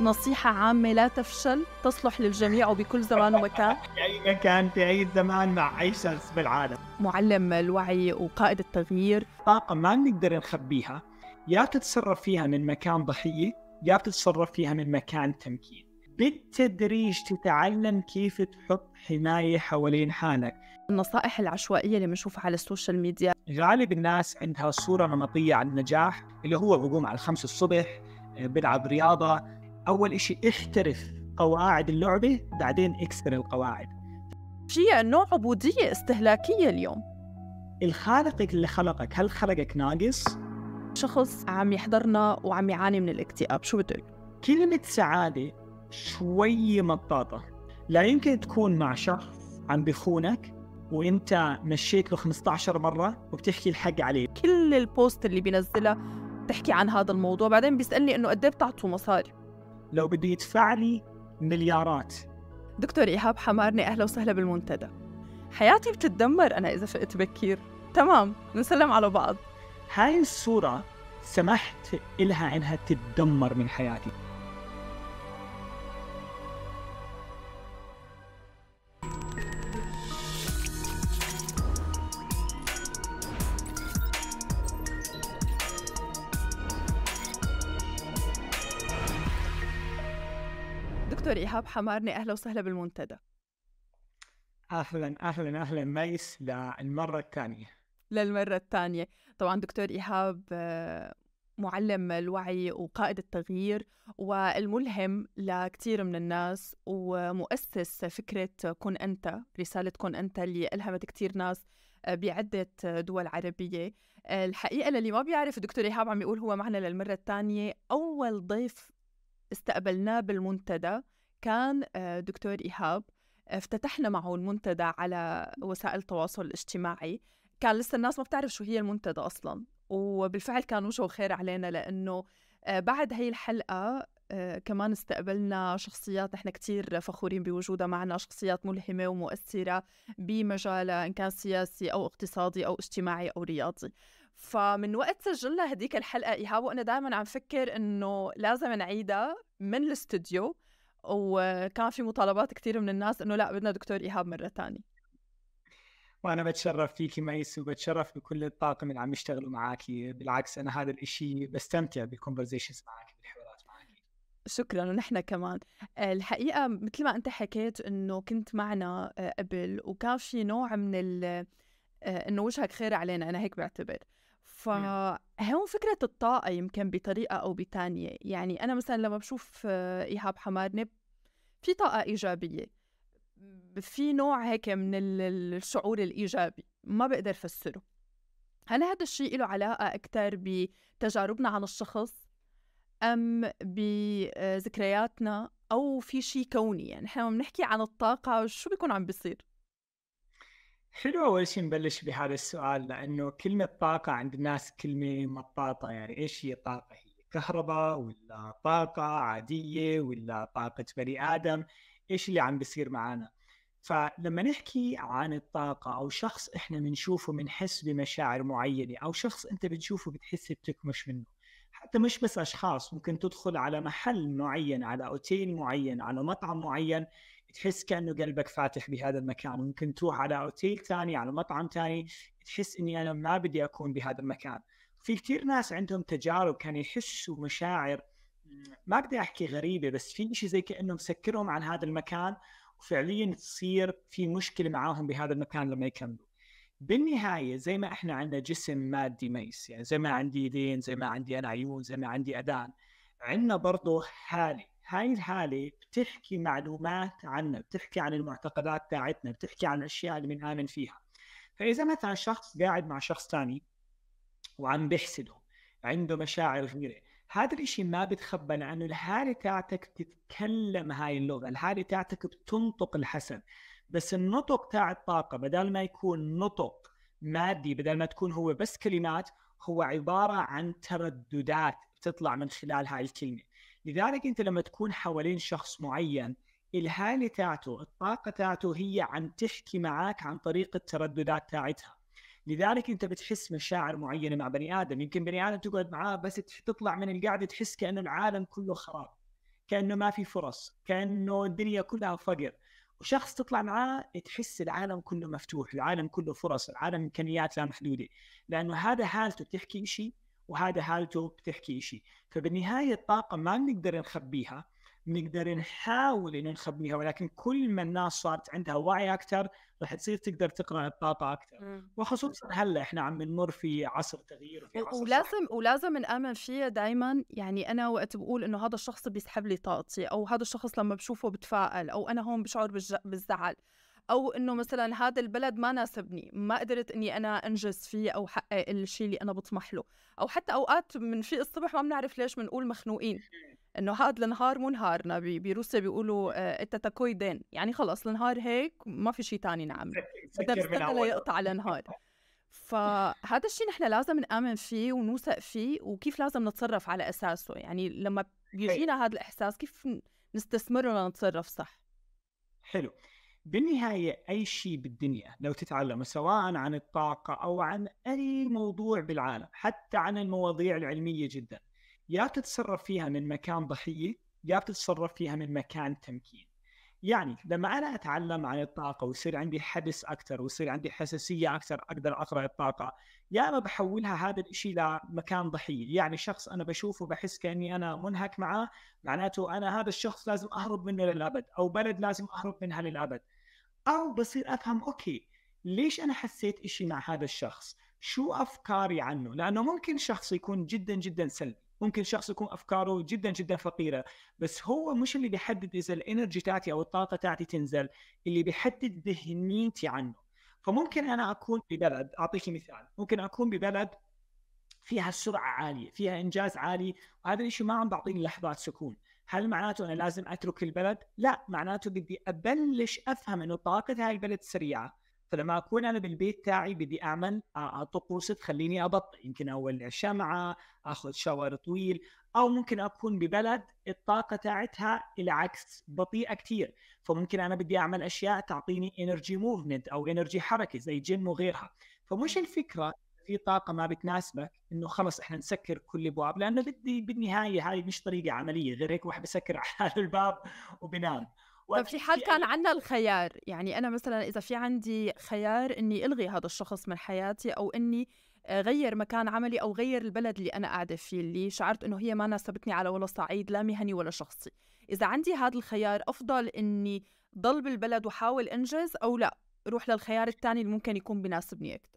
نصيحة عامة لا تفشل تصلح للجميع وبكل زمان ومكان في أي مكان في أي زمان مع أي شخص بالعالم معلم الوعي وقائد التغيير طاقة ما نقدر نخبيها يا تتصرف فيها من مكان ضحية يا بتتصرف فيها من مكان تمكين بالتدريج تتعلم كيف تحط حماية حوالين حالك النصائح العشوائية اللي بنشوفها على السوشيال ميديا غالب الناس عندها صورة نمطية عن النجاح اللي هو بقوم على الخمس الصبح آه، بلعب رياضة اول شيء احترف قواعد اللعبه بعدين اكسر القواعد في نوع عبوديه استهلاكيه اليوم الخالق اللي خلقك هل خلقك ناقص شخص عم يحضرنا وعم يعاني من الاكتئاب شو بده كلمه سعاده شوي مطاطه لا يمكن تكون مع شخص عم بخونك وانت مشيت له 15 مره وبتحكي الحق عليه كل البوست اللي بينزلها بتحكي عن هذا الموضوع بعدين بيسالني انه قد ايه بتعطوا مصاري لو بده يدفع لي مليارات دكتور إيهاب حمارني أهلا وسهلا بالمنتدى حياتي بتتدمر أنا إذا فقت بكير تمام نسلم على بعض هاي الصورة سمحت إلها إنها تتدمر من حياتي دكتور إيهاب حمارني أهلا وسهلا بالمنتدى أهلا أهلا أهلا ميس للمرة الثانية للمرة الثانية طبعا دكتور إيهاب آه، معلم الوعي وقائد التغيير والملهم لكثير من الناس ومؤسس فكرة كن أنت رسالة كن أنت اللي ألهمت كثير ناس آه، بعدة دول عربية آه، الحقيقة للي ما بيعرف دكتور إيهاب عم يقول هو معنا للمرة الثانية أول ضيف استقبلناه بالمنتدى كان آه، دكتور إيهاب آه، افتتحنا معه المنتدى على وسائل التواصل الاجتماعي كان لسه الناس ما بتعرف شو هي المنتدى أصلا وبالفعل كان وجهه خير علينا لأنه آه، بعد هي الحلقة كمان استقبلنا شخصيات نحن كتير فخورين بوجودها معنا شخصيات ملهمة ومؤثرة بمجال إن كان سياسي أو اقتصادي أو اجتماعي أو رياضي فمن وقت سجلنا هديك الحلقة إيهاب وأنا دائما عم فكر إنه لازم نعيدها من الاستوديو وكان في مطالبات كثير من الناس انه لا بدنا دكتور ايهاب مره ثانيه وانا بتشرف فيكي ميس وبتشرف بكل الطاقم اللي عم يشتغلوا معاكي بالعكس انا هذا الإشي بستمتع بالكونفرزيشنز معاكي بالحوارات معاكي شكرا ونحن كمان الحقيقه مثل ما انت حكيت انه كنت معنا آه، قبل وكان في نوع من آه، انه وجهك خير علينا انا هيك بعتبر فهون فكرة الطاقة يمكن بطريقة أو بتانية يعني أنا مثلا لما بشوف آه، إيهاب حمارنة في طاقة إيجابية في نوع هيك من الشعور الإيجابي ما بقدر فسره هل هذا الشيء له علاقة أكثر بتجاربنا عن الشخص أم بذكرياتنا آه، أو في شيء كوني يعني إحنا بنحكي عن الطاقة شو بيكون عم بيصير حلو اول شيء نبلش بهذا السؤال لانه كلمه طاقه عند الناس كلمه مطاطه يعني ايش هي طاقه هي كهرباء ولا طاقه عاديه ولا طاقه بني ادم ايش اللي عم بيصير معنا فلما نحكي عن الطاقة أو شخص إحنا بنشوفه بنحس بمشاعر معينة أو شخص أنت بتشوفه بتحس بتكمش منه حتى مش بس أشخاص ممكن تدخل على محل معين على أوتيل معين على مطعم معين تحس كانه قلبك فاتح بهذا المكان ممكن تروح على اوتيل ثاني على مطعم ثاني تحس اني انا ما بدي اكون بهذا المكان في كثير ناس عندهم تجارب كانوا يحسوا مشاعر ما بدي احكي غريبه بس في شيء زي كانه مسكرهم عن هذا المكان وفعليا تصير في مشكله معاهم بهذا المكان لما يكملوا بالنهايه زي ما احنا عندنا جسم مادي ميس يعني زي ما عندي يدين زي ما عندي انا عيون زي ما عندي اذان عندنا برضه حاله هاي الحالة بتحكي معلومات عنا بتحكي عن المعتقدات تاعتنا بتحكي عن الأشياء اللي بنآمن فيها فإذا مثلا شخص قاعد مع شخص ثاني وعم بحسده عنده مشاعر غيرة هذا الإشي ما بتخبى لأنه الحالة تاعتك بتتكلم هاي اللغة الحالة تاعتك بتنطق الحسد بس النطق تاع الطاقة بدل ما يكون نطق مادي بدل ما تكون هو بس كلمات هو عبارة عن ترددات بتطلع من خلال هاي الكلمة لذلك انت لما تكون حوالين شخص معين الهاله تاعته الطاقه تاعته هي عم تحكي معك عن طريق الترددات تاعتها لذلك انت بتحس مشاعر معينه مع بني ادم يمكن بني ادم تقعد معاه بس تطلع من القعده تحس كانه العالم كله خراب كانه ما في فرص كانه الدنيا كلها فقر وشخص تطلع معاه تحس العالم كله مفتوح العالم كله فرص العالم امكانيات لا محدوده لانه هذا حالته بتحكي شيء وهذا حالته بتحكي شيء فبالنهايه الطاقه ما بنقدر نخبيها بنقدر نحاول انه نخبيها ولكن كل ما الناس صارت عندها وعي اكثر راح تصير تقدر تقرا الطاقه اكثر وخصوصا هلا احنا عم نمر في عصر تغيير في عصر ولازم صحيح. ولازم نامن فيها دائما يعني انا وقت بقول انه هذا الشخص بيسحب لي طاقتي او هذا الشخص لما بشوفه بتفائل او انا هون بشعر بالزعل او انه مثلا هذا البلد ما ناسبني ما قدرت اني انا انجز فيه او حقق الشيء اللي انا بطمح له او حتى اوقات بنفيق الصبح ما بنعرف ليش بنقول مخنوقين انه هذا النهار مو نهارنا بروسيا بيقولوا آه، تاكوي دين يعني خلص النهار هيك ما في شيء ثاني نعمل بدنا نستنى ليقطع النهار فهذا الشيء نحن لازم نآمن فيه ونوثق فيه وكيف لازم نتصرف على أساسه يعني لما بيجينا هذا الإحساس كيف نستثمره لنتصرف صح حلو بالنهاية أي شيء بالدنيا لو تتعلم سواء عن الطاقة أو عن أي موضوع بالعالم حتى عن المواضيع العلمية جدا يا بتتصرف فيها من مكان ضحية يا بتتصرف فيها من مكان تمكين يعني لما انا اتعلم عن الطاقه ويصير عندي حدس اكثر ويصير عندي حساسيه اكثر اقدر اقرا الطاقه يا اما بحولها هذا الشيء لمكان ضحيه يعني شخص انا بشوفه بحس كاني انا منهك معاه معناته انا هذا الشخص لازم اهرب منه للابد او بلد لازم اهرب منها للابد او بصير افهم اوكي ليش انا حسيت شيء مع هذا الشخص شو افكاري عنه لانه ممكن شخص يكون جدا جدا سلبي ممكن شخص يكون افكاره جدا جدا فقيره بس هو مش اللي بيحدد اذا الانرجي تاعتي او الطاقه تاعتي تنزل اللي بيحدد ذهنيتي عنه فممكن انا اكون ببلد اعطيك مثال ممكن اكون ببلد فيها سرعه عاليه فيها انجاز عالي وهذا الشيء ما عم بعطيني لحظات سكون هل معناته انا لازم اترك البلد لا معناته بدي ابلش افهم انه طاقه هاي البلد سريعه فلما اكون انا بالبيت تاعي بدي اعمل طقوس تخليني ابطئ يمكن اولع شمعه اخذ شاور طويل او ممكن اكون ببلد الطاقه تاعتها العكس بطيئه كثير فممكن انا بدي اعمل اشياء تعطيني انرجي موفمنت او انرجي حركه زي جيم وغيرها فمش الفكره في طاقة ما بتناسبك انه خلص احنا نسكر كل الابواب لانه بدي بالنهاية هاي مش طريقة عملية غير هيك واحد بسكر على الباب وبنام طب في حال كان عندنا الخيار يعني انا مثلا اذا في عندي خيار اني الغي هذا الشخص من حياتي او اني غير مكان عملي او غير البلد اللي انا قاعده فيه اللي شعرت انه هي ما ناسبتني على ولا صعيد لا مهني ولا شخصي اذا عندي هذا الخيار افضل اني ضل بالبلد وحاول انجز او لا روح للخيار الثاني اللي ممكن يكون بناسبني اكثر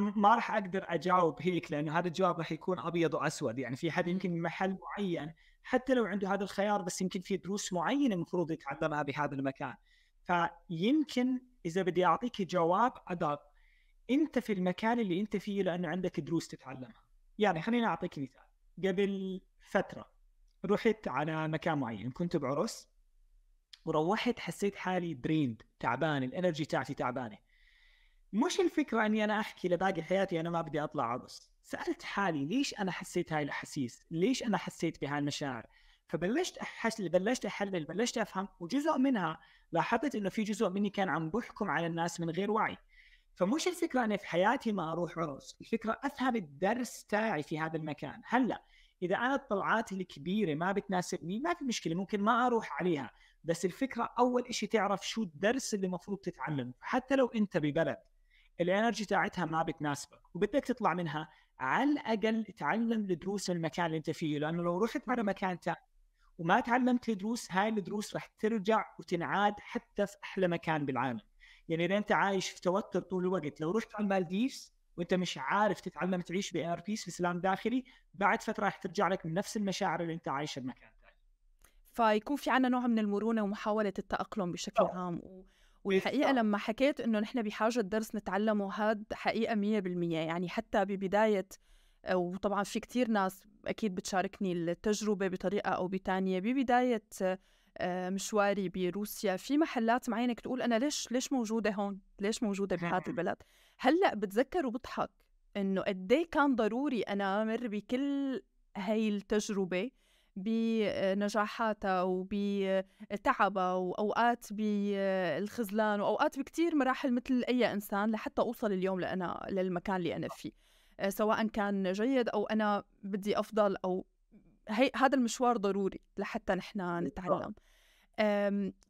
ما راح اقدر اجاوب هيك لانه هذا الجواب راح يكون ابيض واسود يعني في حد يمكن محل معين حتى لو عنده هذا الخيار بس يمكن في دروس معينه المفروض يتعلمها بهذا المكان فيمكن اذا بدي اعطيك جواب ادق انت في المكان اللي انت فيه لانه عندك دروس تتعلمها يعني خليني اعطيك مثال قبل فتره رحت على مكان معين كنت بعرس وروحت حسيت حالي دريند تعبان الانرجي تاعتي تعبانه مش الفكره اني انا احكي لباقي حياتي انا ما بدي اطلع عرس سالت حالي ليش انا حسيت هاي الاحاسيس؟ ليش انا حسيت بهاي المشاعر؟ فبلشت احس بلشت احلل بلشت افهم وجزء منها لاحظت انه في جزء مني كان عم بحكم على الناس من غير وعي فمش الفكره اني في حياتي ما اروح عرس الفكره افهم الدرس تاعي في هذا المكان هلا اذا انا الطلعات الكبيره ما بتناسبني ما في مشكله ممكن ما اروح عليها بس الفكره اول شيء تعرف شو الدرس اللي المفروض تتعلمه حتى لو انت ببلد الانرجي تاعتها ما بتناسبك وبدك تطلع منها على الاقل تعلم لدروس المكان اللي انت فيه لانه لو رحت على مكان ثاني وما تعلمت لدروس هاي الدروس راح ترجع وتنعاد حتى في احلى مكان بالعالم يعني اذا انت عايش في توتر طول الوقت لو رحت على المالديفز وانت مش عارف تتعلم تعيش بار بيس في سلام داخلي بعد فتره راح ترجع لك من نفس المشاعر اللي انت عايشها بمكان ثاني فيكون في عندنا نوع من المرونه ومحاوله التاقلم بشكل أوه. عام و... والحقيقه آه. لما حكيت انه نحن بحاجه درس نتعلمه هاد حقيقه 100% يعني حتى ببدايه آه، وطبعا في كتير ناس اكيد بتشاركني التجربه بطريقه او بتانية ببدايه آه، مشواري بروسيا في محلات معينه كنت انا ليش ليش موجوده هون ليش موجوده بهذا البلد هلا بتذكر وبضحك انه قد إيه كان ضروري انا امر بكل هاي التجربه بنجاحاتها وبتعبها واوقات بالخذلان واوقات بكتير مراحل مثل اي انسان لحتى اوصل اليوم لانا للمكان اللي انا فيه آه، سواء كان جيد او انا بدي افضل او هي هذا المشوار ضروري لحتى نحن نتعلم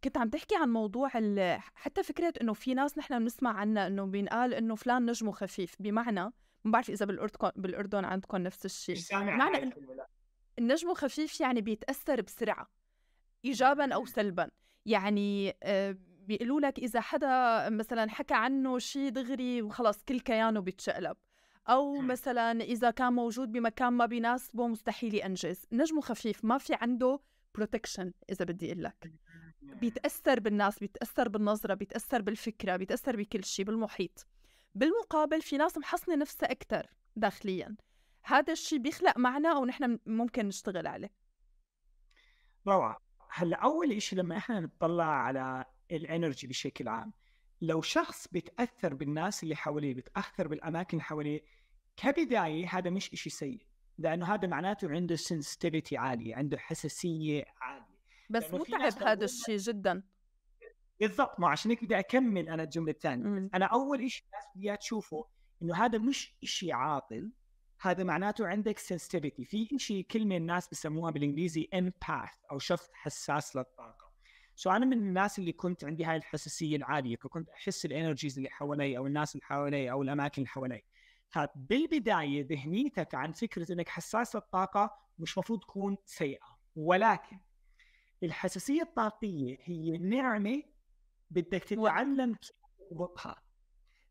كنت عم تحكي عن موضوع حتى فكره انه في ناس نحن بنسمع عنها انه بينقال انه فلان نجمه خفيف بمعنى ما بعرف اذا بالاردن بالاردن عندكم نفس الشيء بمعنى النجم خفيف يعني بيتأثر بسرعة إيجابا أو سلبا يعني آه، بيقولوا لك إذا حدا مثلا حكى عنه شيء دغري وخلص كل كيانه بيتشقلب أو مثلا إذا كان موجود بمكان ما بيناسبه مستحيل ينجز نجمه خفيف ما في عنده بروتكشن إذا بدي أقول لك بيتأثر بالناس بيتأثر بالنظرة بيتأثر بالفكرة بيتأثر بكل شيء بالمحيط بالمقابل في ناس محصنة نفسها أكثر داخليا هذا الشيء بيخلق معنى او نحن ممكن نشتغل عليه روعة هلا اول شيء لما احنا نطلع على الانرجي بشكل عام لو شخص بيتاثر بالناس اللي حواليه بيتاثر بالاماكن اللي حواليه كبدايه هذا مش شيء سيء لانه هذا معناته عنده سنسيتيفيتي عاليه عنده حساسيه عاليه بس متعب هذا الشيء جدا بالضبط ما عشان هيك بدي اكمل انا الجمله الثانيه انا اول شيء الناس بدها تشوفه انه هذا مش شيء عاطل هذا معناته عندك سنسيتيفيتي في شيء كلمه الناس بسموها بالانجليزي امباث او شخص حساس للطاقه سو انا من الناس اللي كنت عندي هاي الحساسيه العاليه فكنت احس الانرجيز اللي حوالي او الناس اللي حوالي او الاماكن اللي حوالي فبالبدايه ذهنيتك عن فكره انك حساس للطاقه مش مفروض تكون سيئه ولكن الحساسيه الطاقيه هي نعمه بدك تتعلم كيف تضبطها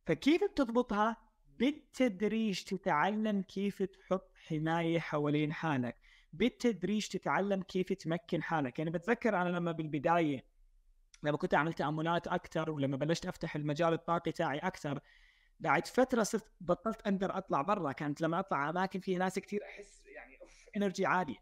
فكيف بتضبطها بالتدريج تتعلم كيف تحط حمايه حوالين حالك بالتدريج تتعلم كيف تمكن حالك يعني بتذكر انا لما بالبدايه لما كنت اعمل تاملات اكثر ولما بلشت افتح المجال الطاقي تاعي اكثر بعد فتره صرت بطلت اقدر اطلع برا كانت لما اطلع اماكن فيها ناس كثير احس يعني اوف انرجي عاليه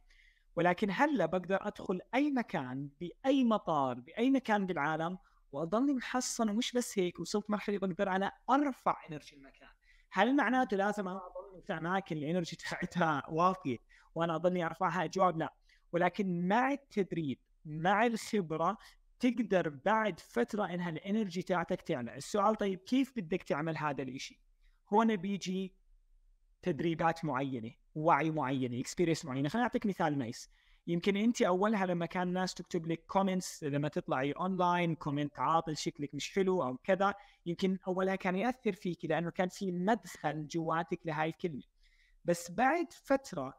ولكن هلا بقدر ادخل اي مكان باي مطار باي مكان بالعالم واضلني محصن ومش بس هيك وصلت مرحله بقدر انا ارفع انرجي المكان هل معناته لازم انا اضل اماكن الانرجي تاعتها واطيه وانا اضلني ارفعها؟ اجواب لا ولكن مع التدريب مع الخبره تقدر بعد فتره انها الانرجي تاعتك تعلى، السؤال طيب كيف بدك تعمل هذا الشيء؟ هنا بيجي تدريبات معينه، وعي معين، اكسبيرينس معينه، خليني اعطيك مثال نايس. يمكن انت اولها لما كان الناس تكتب لك كومنتس لما تطلعي اونلاين كومنت عاطل شكلك مش حلو او كذا يمكن اولها كان ياثر فيك لانه كان في مدخل جواتك لهاي الكلمه بس بعد فتره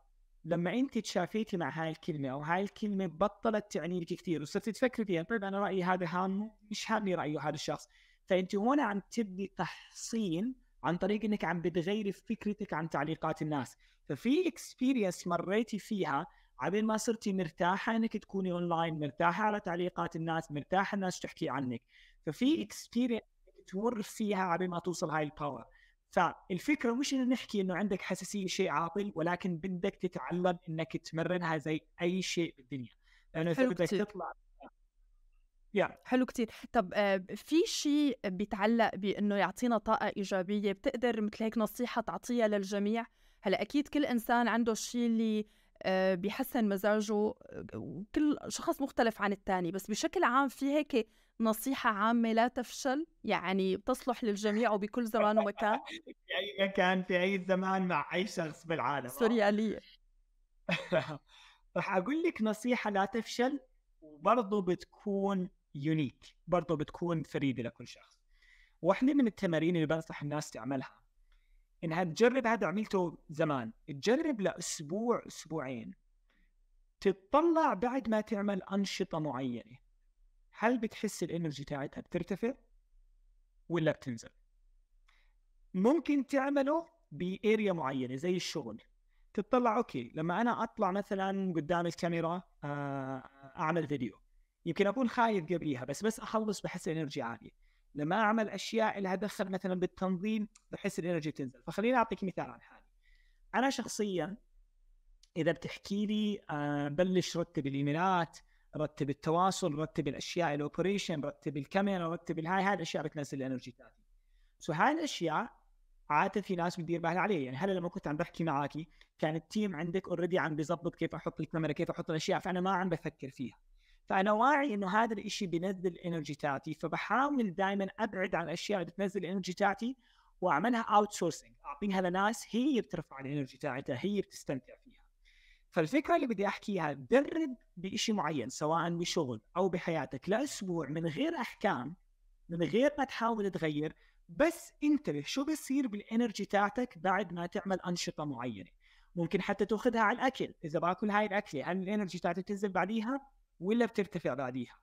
لما انت تشافيتي مع هاي الكلمه او هاي الكلمه بطلت تعني لك كثير وصرت تفكري فيها طيب انا رايي هذا هام مش هامني رايه هذا الشخص فانت هون عم تبدي تحصين عن طريق انك عم بتغيري فكرتك عن تعليقات الناس ففي اكسبيرينس مريتي فيها عبين ما صرتي مرتاحه انك تكوني اونلاين مرتاحه على تعليقات الناس مرتاحه الناس تحكي عنك ففي اكسبيرينس تمر فيها عبين ما توصل هاي الباور فالفكره مش انه نحكي انه عندك حساسيه شيء عاطل ولكن بدك تتعلم انك تمرنها زي اي شيء بالدنيا لانه اذا بدك تطلع Yeah. حلو كتير طب آه، في شيء بيتعلق بانه يعطينا طاقه ايجابيه بتقدر مثل هيك نصيحه تعطيها للجميع هلا اكيد كل انسان عنده الشيء اللي آه، بيحسن مزاجه وكل شخص مختلف عن الثاني بس بشكل عام في هيك نصيحة عامة لا تفشل يعني بتصلح للجميع وبكل زمان ومكان في أي مكان في أي زمان مع أي شخص بالعالم سوريالية راح أقول لك نصيحة لا تفشل وبرضه بتكون يونيك برضه بتكون فريدة لكل شخص واحدة من التمارين اللي بنصح الناس تعملها انها يعني تجرب هذا عملته زمان تجرب لاسبوع اسبوعين تتطلع بعد ما تعمل انشطه معينه هل بتحس الانرجي تاعتها بترتفع ولا بتنزل ممكن تعمله باريا معينه زي الشغل تطلع اوكي لما انا اطلع مثلا قدام الكاميرا آه، اعمل فيديو يمكن اكون خايف قبليها بس بس اخلص بحس الانرجي عاليه لما اعمل اشياء لها دخل مثلا بالتنظيم بحس الانرجي بتنزل فخليني اعطيك مثال عن حالي انا شخصيا اذا بتحكي لي آه، بلش رتب الايميلات رتب التواصل رتب الاشياء الاوبريشن رتب الكاميرا رتب الهاي هاي الاشياء بتنزل الانرجي تاعتي سو هاي الاشياء عاده في ناس بتدير بالها عليها يعني هلا لما كنت عم بحكي معك كان التيم عندك اوريدي عم بيظبط كيف احط الكاميرا كيف احط الاشياء فانا ما عم بفكر فيها فانا واعي انه هذا الشيء بينزل الانرجي تاعتي فبحاول دائما ابعد عن الاشياء اللي بتنزل الانرجي تاعتي واعملها اوت سورسنج اعطيها لناس هي بترفع الانرجي تاعتها هي بتستمتع فيها فالفكره اللي بدي احكيها درب بشيء معين سواء بشغل او بحياتك لاسبوع من غير احكام من غير ما تحاول تغير بس انتبه شو بصير بالانرجي تاعتك بعد ما تعمل انشطه معينه ممكن حتى تاخذها على الاكل اذا باكل هاي الاكله هل الانرجي تاعتي تنزل بعديها ولا بترتفع بعديها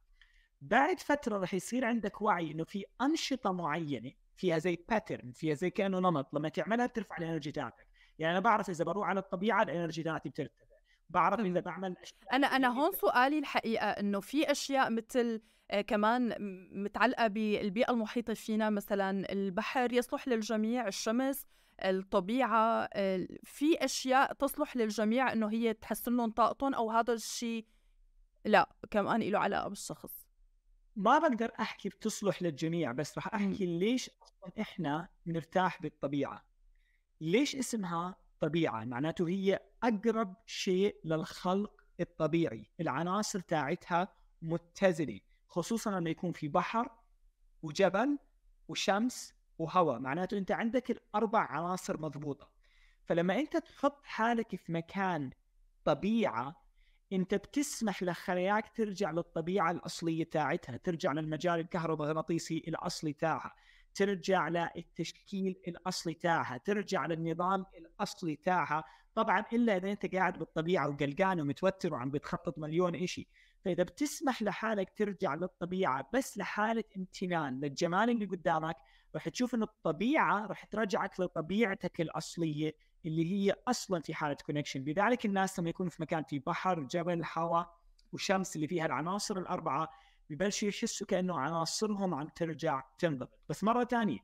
بعد فتره رح يصير عندك وعي انه في انشطه معينه فيها زي باترن فيها زي كانه نمط لما تعملها بترفع الانرجي تاعتك يعني انا بعرف اذا بروح على الطبيعه الانرجي تاعتي بترتفع بعرف اذا بعمل انا انا هون سؤالي الحقيقه انه في اشياء مثل آه، كمان متعلقه بالبيئه المحيطه فينا مثلا البحر يصلح للجميع الشمس الطبيعه في اشياء تصلح للجميع انه هي تحسن لهم طاقتهم او هذا الشيء لا كمان له علاقه بالشخص ما بقدر احكي بتصلح للجميع بس رح احكي ليش اصلا احنا بنرتاح بالطبيعه ليش اسمها طبيعه معناته هي اقرب شيء للخلق الطبيعي العناصر تاعتها متزنه خصوصا لما يكون في بحر وجبل وشمس وهواء معناته انت عندك الاربع عناصر مضبوطه فلما انت تحط حالك في مكان طبيعه انت بتسمح لخلاياك ترجع للطبيعه الاصليه تاعتها، ترجع للمجال الكهرومغناطيسي الاصلي تاعها، ترجع للتشكيل الاصلي تاعها، ترجع للنظام الاصلي تاعها، طبعا الا اذا انت قاعد بالطبيعه وقلقان ومتوتر وعم بتخطط مليون شيء، فاذا بتسمح لحالك ترجع للطبيعه بس لحاله امتنان للجمال اللي قدامك، راح تشوف انه الطبيعه راح ترجعك لطبيعتك الاصليه اللي هي اصلا في حاله كونكشن لذلك الناس لما يكونوا في مكان في بحر جبل هواء وشمس اللي فيها العناصر الاربعه ببلشوا يحسوا كانه عناصرهم عم ترجع تنضبط بس مره ثانيه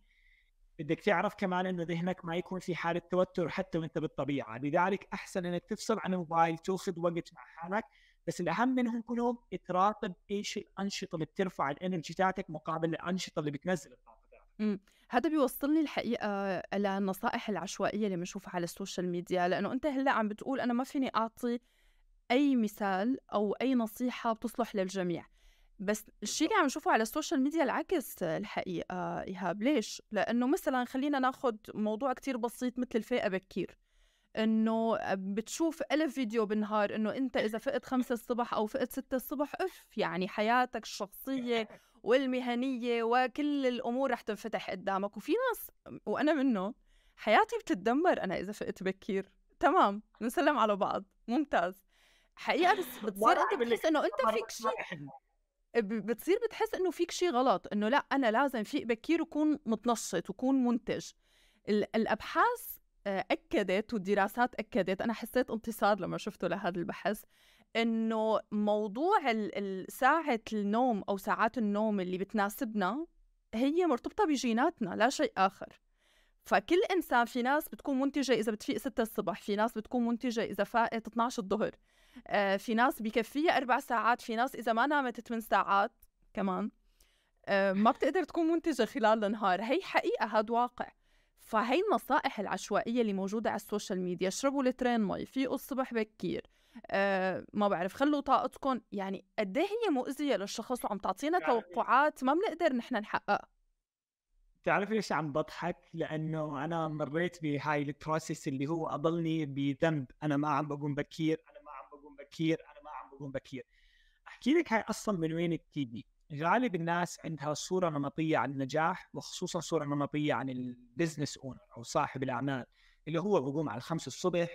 بدك تعرف كمان انه ذهنك ما يكون في حاله توتر حتى وانت بالطبيعه لذلك احسن انك تفصل عن الموبايل تاخذ وقت مع حالك بس الاهم منهم كلهم تراقب ايش الانشطه اللي بترفع الانرجي تاعتك مقابل الانشطه اللي بتنزل الطاقه إمم. هذا بيوصلني الحقيقه للنصائح العشوائيه اللي بنشوفها على السوشيال ميديا لانه انت هلا عم بتقول انا ما فيني اعطي اي مثال او اي نصيحه بتصلح للجميع بس الشيء اللي عم نشوفه على السوشيال ميديا العكس الحقيقه ايهاب ليش لانه مثلا خلينا ناخذ موضوع كتير بسيط مثل الفئه بكير انه بتشوف ألف فيديو بالنهار انه انت اذا فقت خمسة الصبح او فقت ستة الصبح اف يعني حياتك الشخصيه والمهنيه وكل الامور رح تنفتح قدامك وفي ناس وانا منه حياتي بتتدمر انا اذا فقت بكير تمام نسلم على بعض ممتاز حقيقه بس بتصير انت بتحس انه انت فيك شيء بتصير بتحس انه فيك شيء غلط انه لا انا لازم فيق بكير وكون متنشط وكون منتج الابحاث آه، اكدت والدراسات اكدت انا حسيت انتصار لما شفته لهذا البحث انه موضوع ساعة النوم او ساعات النوم اللي بتناسبنا هي مرتبطة بجيناتنا لا شيء اخر فكل انسان في ناس بتكون منتجة اذا بتفيق 6 الصبح في ناس بتكون منتجة اذا فاقت 12 الظهر آه، في ناس بكفيها اربع ساعات في ناس اذا ما نامت 8 ساعات كمان آه، ما بتقدر تكون منتجة خلال النهار هي حقيقة هاد واقع فهي النصائح العشوائية اللي موجودة على السوشيال ميديا اشربوا لترين مي فيقوا الصبح بكير آه ما بعرف خلوا طاقتكم يعني قد إيه هي مؤذيه للشخص وعم تعطينا يعني توقعات ما بنقدر نحن نحققها بتعرفي ليش عم بضحك؟ لانه انا مريت بهاي البروسيس اللي هو اضلني بذنب انا ما عم بقوم بكير انا ما عم بقوم بكير انا ما عم بقوم بكير احكي لك هاي اصلا من وين بتيجي؟ غالب الناس عندها صوره نمطيه عن النجاح وخصوصا صوره نمطيه عن البزنس اونر او صاحب الاعمال اللي هو بقوم على الخمس الصبح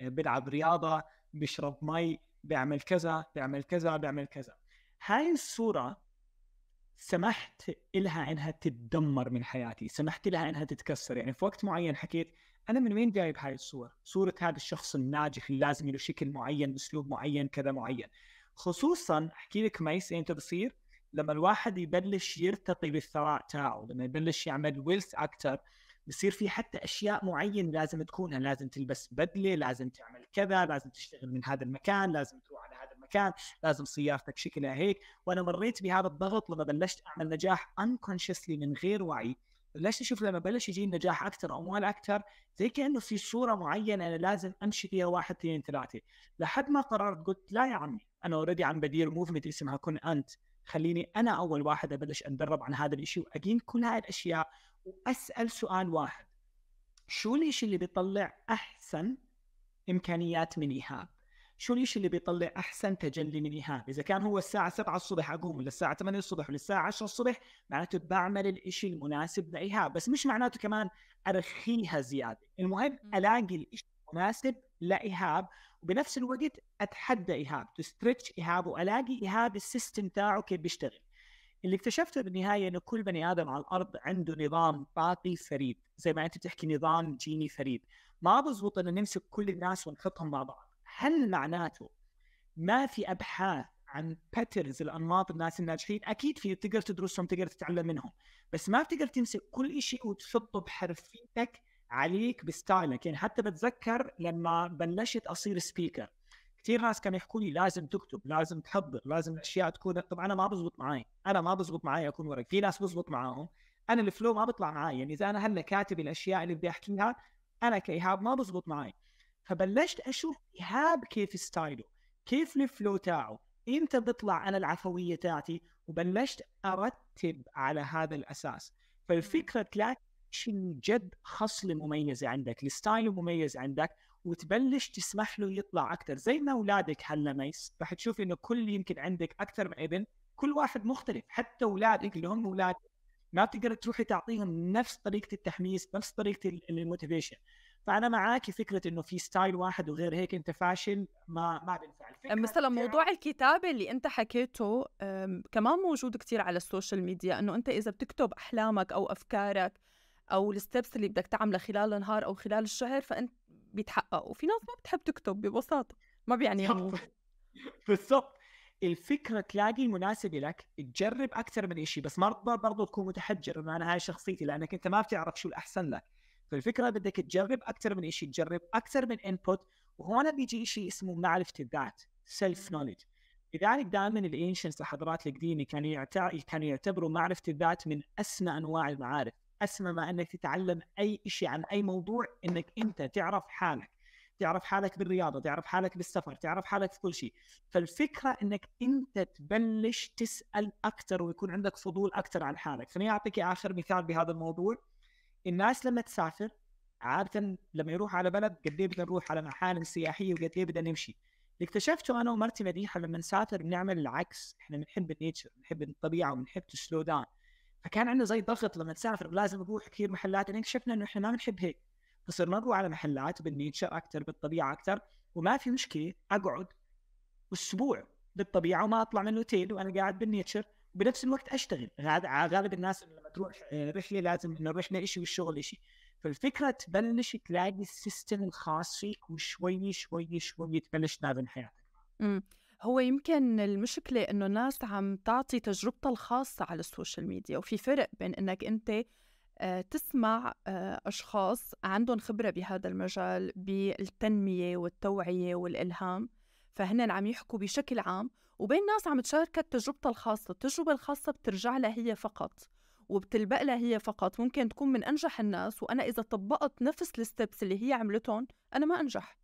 آه، بلعب رياضه بيشرب مي بيعمل كذا بيعمل كذا بيعمل كذا هاي الصورة سمحت لها انها تتدمر من حياتي سمحت لها انها تتكسر يعني في وقت معين حكيت انا من وين جايب هاي الصور صورة هذا الشخص الناجح اللي لازم له شكل معين اسلوب معين كذا معين خصوصا احكي لك ميس انت بصير لما الواحد يبلش يرتقي بالثراء تاعه لما يبلش يعمل ويلث اكثر بصير في حتى اشياء معينه لازم تكونها يعني لازم تلبس بدله لازم تعمل كذا لازم تشتغل من هذا المكان لازم تروح على هذا المكان لازم سيارتك شكلها هيك وانا مريت بهذا الضغط لما بلشت اعمل نجاح unconsciously من غير وعي بلشت اشوف لما بلش يجيني نجاح اكثر اموال اكثر زي كانه في صوره معينه انا لازم امشي فيها واحد اثنين ثلاثه لحد ما قررت قلت لا يا عمي انا اوريدي عم بدير موفمنت اسمها كن انت خليني انا اول واحد ابلش اتدرب عن هذا الشيء واجين كل هاي الاشياء واسال سؤال واحد شو الشيء اللي بيطلع احسن امكانيات من ايهاب؟ شو الشيء اللي بيطلع احسن تجلي من ايهاب؟ اذا كان هو الساعه 7 الصبح اقوم ولا الساعه 8 الصبح ولا الساعه 10 الصبح معناته بعمل الشيء المناسب لايهاب، بس مش معناته كمان ارخيها زياده، المهم الاقي الشيء المناسب لايهاب وبنفس الوقت اتحدى ايهاب، تو ايهاب والاقي ايهاب السيستم تاعه كيف بيشتغل. اللي اكتشفته بالنهايه انه كل بني ادم على الارض عنده نظام باقي فريد زي ما انت بتحكي نظام جيني فريد ما بزبط انه نمسك كل الناس ونحطهم مع بعض هل معناته ما في ابحاث عن باترز الانماط الناس الناجحين اكيد في تقدر تدرسهم تقدر تتعلم منهم بس ما بتقدر تمسك كل شيء وتحطه بحرفيتك عليك بستايلك يعني حتى بتذكر لما بلشت اصير سبيكر كثير ناس كانوا يحكوا لي لازم تكتب لازم تحضر لازم الاشياء تكون طبعا انا ما بزبط معي انا ما بزبط معي اكون ورق في ناس بزبط معاهم انا الفلو ما بيطلع معي يعني اذا انا هلا كاتب الاشياء اللي بدي احكيها انا كايهاب ما بزبط معي فبلشت اشوف ايهاب كيف ستايله كيف الفلو تاعه امتى بطلع انا العفويه تاعتي وبلشت ارتب على هذا الاساس فالفكره تلاقي شيء جد خصله مميزه عندك الستايل مميز عندك وتبلش تسمح له يطلع اكثر زي ما اولادك هلا ميس رح تشوف انه كل يمكن عندك اكثر من ابن كل واحد مختلف حتى اولادك اللي هم اولاد ما بتقدر تروحي تعطيهم نفس طريقه التحميس نفس طريقه الموتيفيشن فانا معك فكره انه في ستايل واحد وغير هيك انت فاشل ما ما بينفع مثلا موضوع الكتابه اللي انت حكيته كمان موجود كثير على السوشيال ميديا انه انت اذا بتكتب احلامك او افكارك او الستبس اللي بدك تعملها خلال النهار او خلال الشهر فانت بيتحققوا في ناس ما بتحب تكتب ببساطه ما بيعني بالضبط الفكره تلاقي المناسبه لك تجرب اكثر من شيء بس ما برضه تكون متحجر انه انا هاي شخصيتي لانك انت ما بتعرف شو الاحسن لك فالفكره بدك تجرب اكثر من شيء تجرب اكثر من انبوت وهون بيجي شيء اسمه معرفه الذات سيلف نولج لذلك دائما الانشنس الحضارات القديمه كانوا كانوا يعتبروا معرفه الذات من اسمى انواع المعارف اسمى ما انك تتعلم اي شيء عن اي موضوع انك انت تعرف حالك تعرف حالك بالرياضه تعرف حالك بالسفر تعرف حالك في كل شيء فالفكره انك انت تبلش تسال اكثر ويكون عندك فضول اكثر عن حالك خليني اعطيك اخر مثال بهذا الموضوع الناس لما تسافر عاده لما يروح على بلد قد ايه بدنا نروح على محال سياحيه وقد ايه بدنا نمشي اكتشفته انا ومرتي مديحه لما نسافر بنعمل العكس احنا بنحب النيتشر بنحب الطبيعه وبنحب السلو داون فكان عندنا زي ضغط لما نسافر ولازم نروح كثير محلات لين يعني اكتشفنا انه احنا ما بنحب هيك فصرنا نروح على محلات بالنيتشر اكثر بالطبيعه اكثر وما في مشكله اقعد اسبوع بالطبيعه وما اطلع من الاوتيل وانا قاعد بالنيتشر وبنفس الوقت اشتغل غالب الناس لما تروح آه، رحله لازم انه الرحله شيء والشغل شيء فالفكره تبلش تلاقي السيستم الخاص فيك وشوي شوي شوي تبلش تنظم حياتك. هو يمكن المشكلة إنه الناس عم تعطي تجربتها الخاصة على السوشيال ميديا وفي فرق بين إنك أنت آه، تسمع آه، أشخاص عندهم خبرة بهذا المجال بالتنمية والتوعية والإلهام فهن عم يحكوا بشكل عام وبين ناس عم تشاركك تجربتها الخاصة التجربة الخاصة بترجع لها هي فقط وبتلبق لها هي فقط ممكن تكون من أنجح الناس وأنا إذا طبقت نفس الستبس اللي هي عملتهم أنا ما أنجح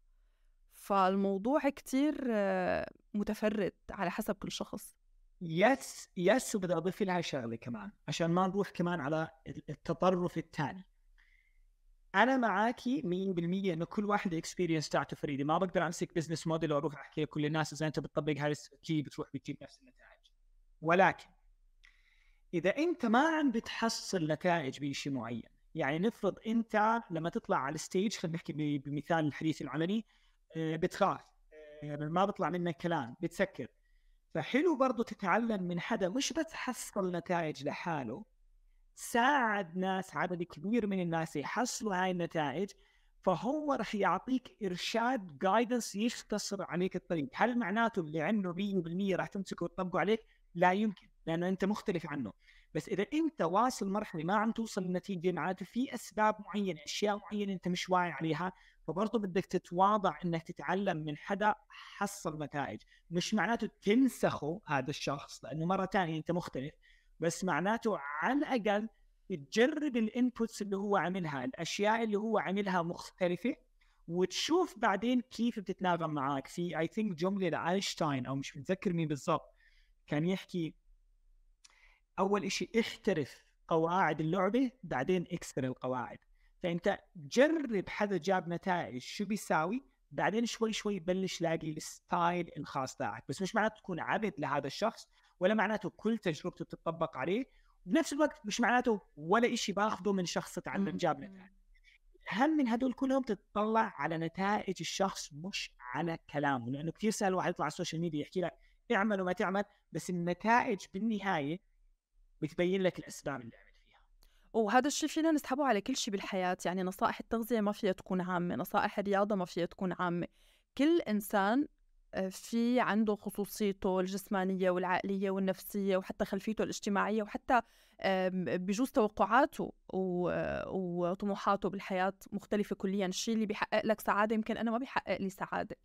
فالموضوع كتير متفرد على حسب كل شخص يس يس وبدي اضيف لها شغله كمان عشان ما نروح كمان على التطرف الثاني انا معاكي 100% انه كل واحد اكسبيرينس تاعته فريده ما بقدر امسك بزنس موديل واروح احكي لكل الناس اذا انت بتطبق هذا الاستراتيجيه بتروح بتجيب نفس النتائج ولكن اذا انت ما عم بتحصل نتائج بشيء معين يعني نفرض انت لما تطلع على الستيج خلينا نحكي بمثال الحديث العملي آه، بتخاف آه، ما بيطلع منك كلام بتسكر فحلو برضو تتعلم من حدا مش بس حصل نتائج لحاله ساعد ناس عدد كبير من الناس يحصلوا هاي النتائج فهو رح يعطيك ارشاد جايدنس يختصر عليك الطريق هل معناته اللي عنده 100% رح تمسكه وتطبقه عليك لا يمكن لانه انت مختلف عنه بس اذا انت واصل مرحله ما عم توصل للنتيجه معناته في اسباب معينه اشياء معينه انت مش واعي عليها فبرضه بدك تتواضع انك تتعلم من حدا حصل نتائج مش معناته تنسخه هذا الشخص لانه مره ثانيه انت مختلف بس معناته على الاقل تجرب الانبوتس اللي هو عملها الاشياء اللي هو عملها مختلفه وتشوف بعدين كيف بتتناغم معك في اي ثينك جمله لاينشتاين او مش متذكر مين بالضبط كان يحكي اول شيء احترف قواعد اللعبه بعدين اكسر القواعد فانت جرب حدا جاب نتائج شو بيساوي بعدين شوي شوي بلش لاقي الستايل الخاص تاعك بس مش معناته تكون عبد لهذا الشخص ولا معناته كل تجربته تتطبق عليه وبنفس الوقت مش معناته ولا إشي باخذه من شخص تعلم جاب نتائج هم من هدول كلهم تتطلع على نتائج الشخص مش على كلامه لانه كثير سهل الواحد يطلع على السوشيال ميديا يحكي لك اعمل وما تعمل بس النتائج بالنهايه بتبين لك الاسباب اللي وهذا الشيء فينا نسحبه على كل شيء بالحياة يعني نصائح التغذية ما فيها تكون عامة نصائح الرياضة ما فيها تكون عامة كل إنسان آه، في عنده خصوصيته الجسمانية والعقلية والنفسية وحتى خلفيته الاجتماعية وحتى بجوز توقعاته وطموحاته بالحياة مختلفة كليا الشيء اللي بيحقق لك سعادة يمكن أنا ما بيحقق لي سعادة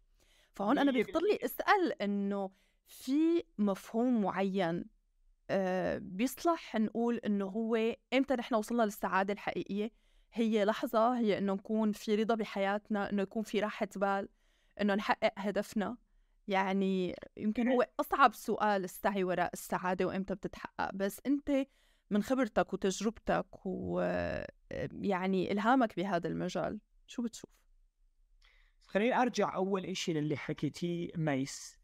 فهون أنا بيخطر لي أسأل إنه في مفهوم معين آه، بيصلح نقول انه هو امتى نحن وصلنا للسعاده الحقيقيه هي لحظه هي انه نكون في رضا بحياتنا انه يكون في راحه بال انه نحقق هدفنا يعني يمكن هو اصعب سؤال السعي وراء السعاده وامتى بتتحقق بس انت من خبرتك وتجربتك ويعني آه، الهامك بهذا المجال شو بتشوف خليني ارجع اول شيء للي حكيتيه ميس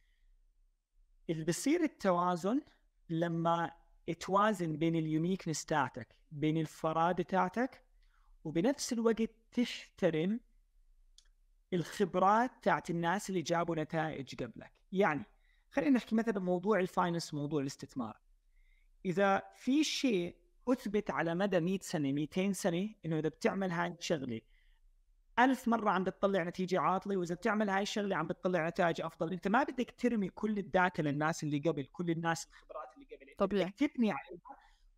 اللي بصير التوازن لما توازن بين اليونيكنس تاعتك بين الفرادة تاعتك وبنفس الوقت تحترم الخبرات تاعت الناس اللي جابوا نتائج قبلك يعني خلينا نحكي مثلا موضوع الفاينانس موضوع الاستثمار اذا في شيء اثبت على مدى 100 سنه 200 سنه انه اذا بتعمل هاي الشغله ألف مرة عم بتطلع نتيجة عاطلة وإذا بتعمل هاي الشغلة عم بتطلع نتائج أفضل أنت ما بدك ترمي كل الداتا للناس اللي قبل كل الناس الخبرات طبيعي تبني عليها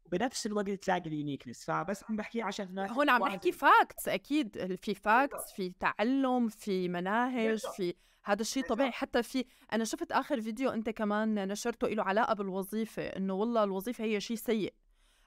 وبنفس الوقت تلاقي اليونيكنس فبس عم بحكي عشان الناس هون عم نحكي فاكتس اكيد في فاكتس في تعلم في مناهج في هذا الشيء طبيعي حتى في انا شفت اخر فيديو انت كمان نشرته له علاقه بالوظيفه انه والله الوظيفه هي شيء سيء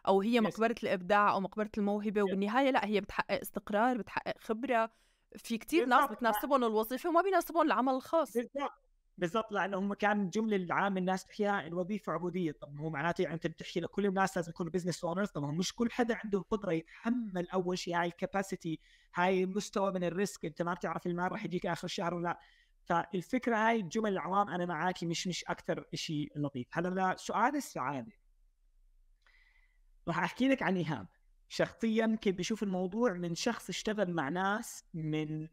او هي مقبره الابداع او مقبره الموهبه وبالنهايه لا هي بتحقق استقرار بتحقق خبره في كتير ناس بتناسبهم الوظيفه وما بيناسبهم العمل الخاص بالضبط بالضبط لانه هم كان الجمله العامه الناس تحكيها يعني الوظيفه عبوديه طب هو معناته يعني انت بتحكي لكل الناس لازم يكونوا بزنس اونرز طب مش كل حدا عنده القدره يتحمل اول شيء هاي الكباسيتي هاي المستوى من الريسك انت ما بتعرف المال راح يجيك اخر الشهر ولا فالفكره هاي الجمل العوام انا معاكي مش مش اكثر شيء لطيف هلا سؤال السعاده راح احكي لك عن ايهاب شخصيا كيف بشوف الموضوع من شخص اشتغل مع ناس من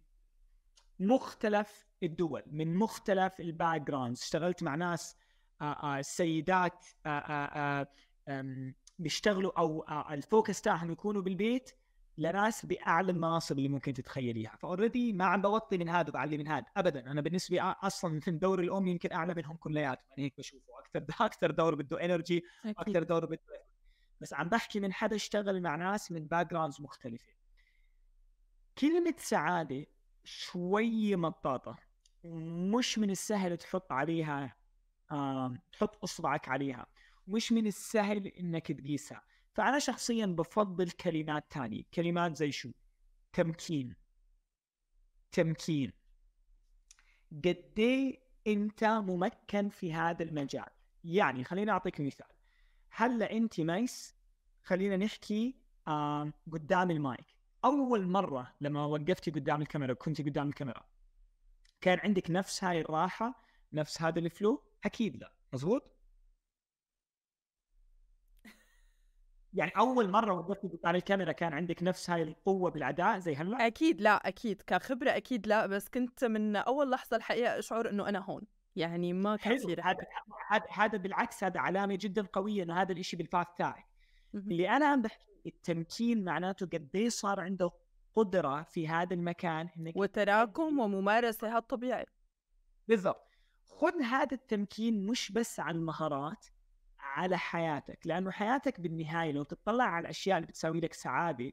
مختلف الدول من مختلف الباك جراوندز اشتغلت مع ناس آه، آه، سيدات آه، بيشتغلوا او الفوكس تاعهم يكونوا بالبيت لناس باعلى المناصب اللي ممكن تتخيليها فاوريدي ما عم بوطي من هذا وبعلي من هذا ابدا انا بالنسبه اصلا في الدور الام يمكن اعلى منهم كلياتهم يعني هيك بشوفه اكثر اكثر دور بده انرجي اكثر دور بده بس عم بحكي من حدا اشتغل مع ناس من باك جراوندز مختلفه كلمه سعاده شوي مطاطة مش من السهل تحط عليها آه، تحط اصبعك عليها مش من السهل انك تقيسها فانا شخصيا بفضل كلمات تانية كلمات زي شو تمكين تمكين قد إيه انت ممكن في هذا المجال يعني خليني اعطيك مثال هلا انت ميس خلينا نحكي آه قدام المايك اول مره لما وقفتي قدام الكاميرا وكنت قدام الكاميرا كان عندك نفس هاي الراحه نفس هذا الفلو اكيد لا مزبوط يعني اول مره وقفتي قدام الكاميرا كان عندك نفس هاي القوه بالاداء زي هلا اكيد لا اكيد كخبره اكيد لا بس كنت من اول لحظه الحقيقه اشعر انه انا هون يعني ما كثير هذا هذا بالعكس هذا علامه جدا قويه انه هذا الشيء بالباث تاعك اللي انا عم بحكي التمكين معناته قد إيه صار عنده قدره في هذا المكان انك وتراكم وممارسه هالطبيعي بالضبط خذ هذا التمكين مش بس عن مهارات على حياتك لانه حياتك بالنهايه لو تطلع على الاشياء اللي بتساوي لك سعاده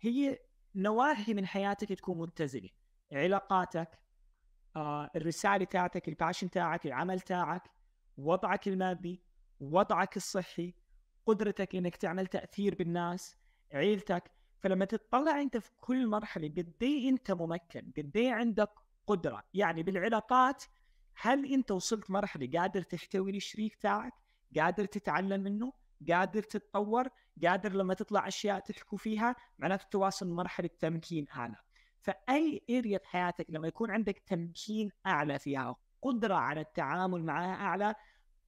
هي نواحي من حياتك تكون متزنه علاقاتك آه، الرساله تاعتك الباشن تاعك العمل تاعك وضعك المادي وضعك الصحي قدرتك انك تعمل تاثير بالناس عيلتك فلما تتطلع انت في كل مرحله قد إيه انت ممكن قد إيه عندك قدره يعني بالعلاقات هل انت وصلت مرحله قادر تحتوي الشريك تاعك قادر تتعلم منه قادر تتطور قادر لما تطلع اشياء تحكوا فيها معناته تواصل مرحله تمكين اعلى فاي اريا في حياتك لما يكون عندك تمكين اعلى فيها قدره على التعامل معها اعلى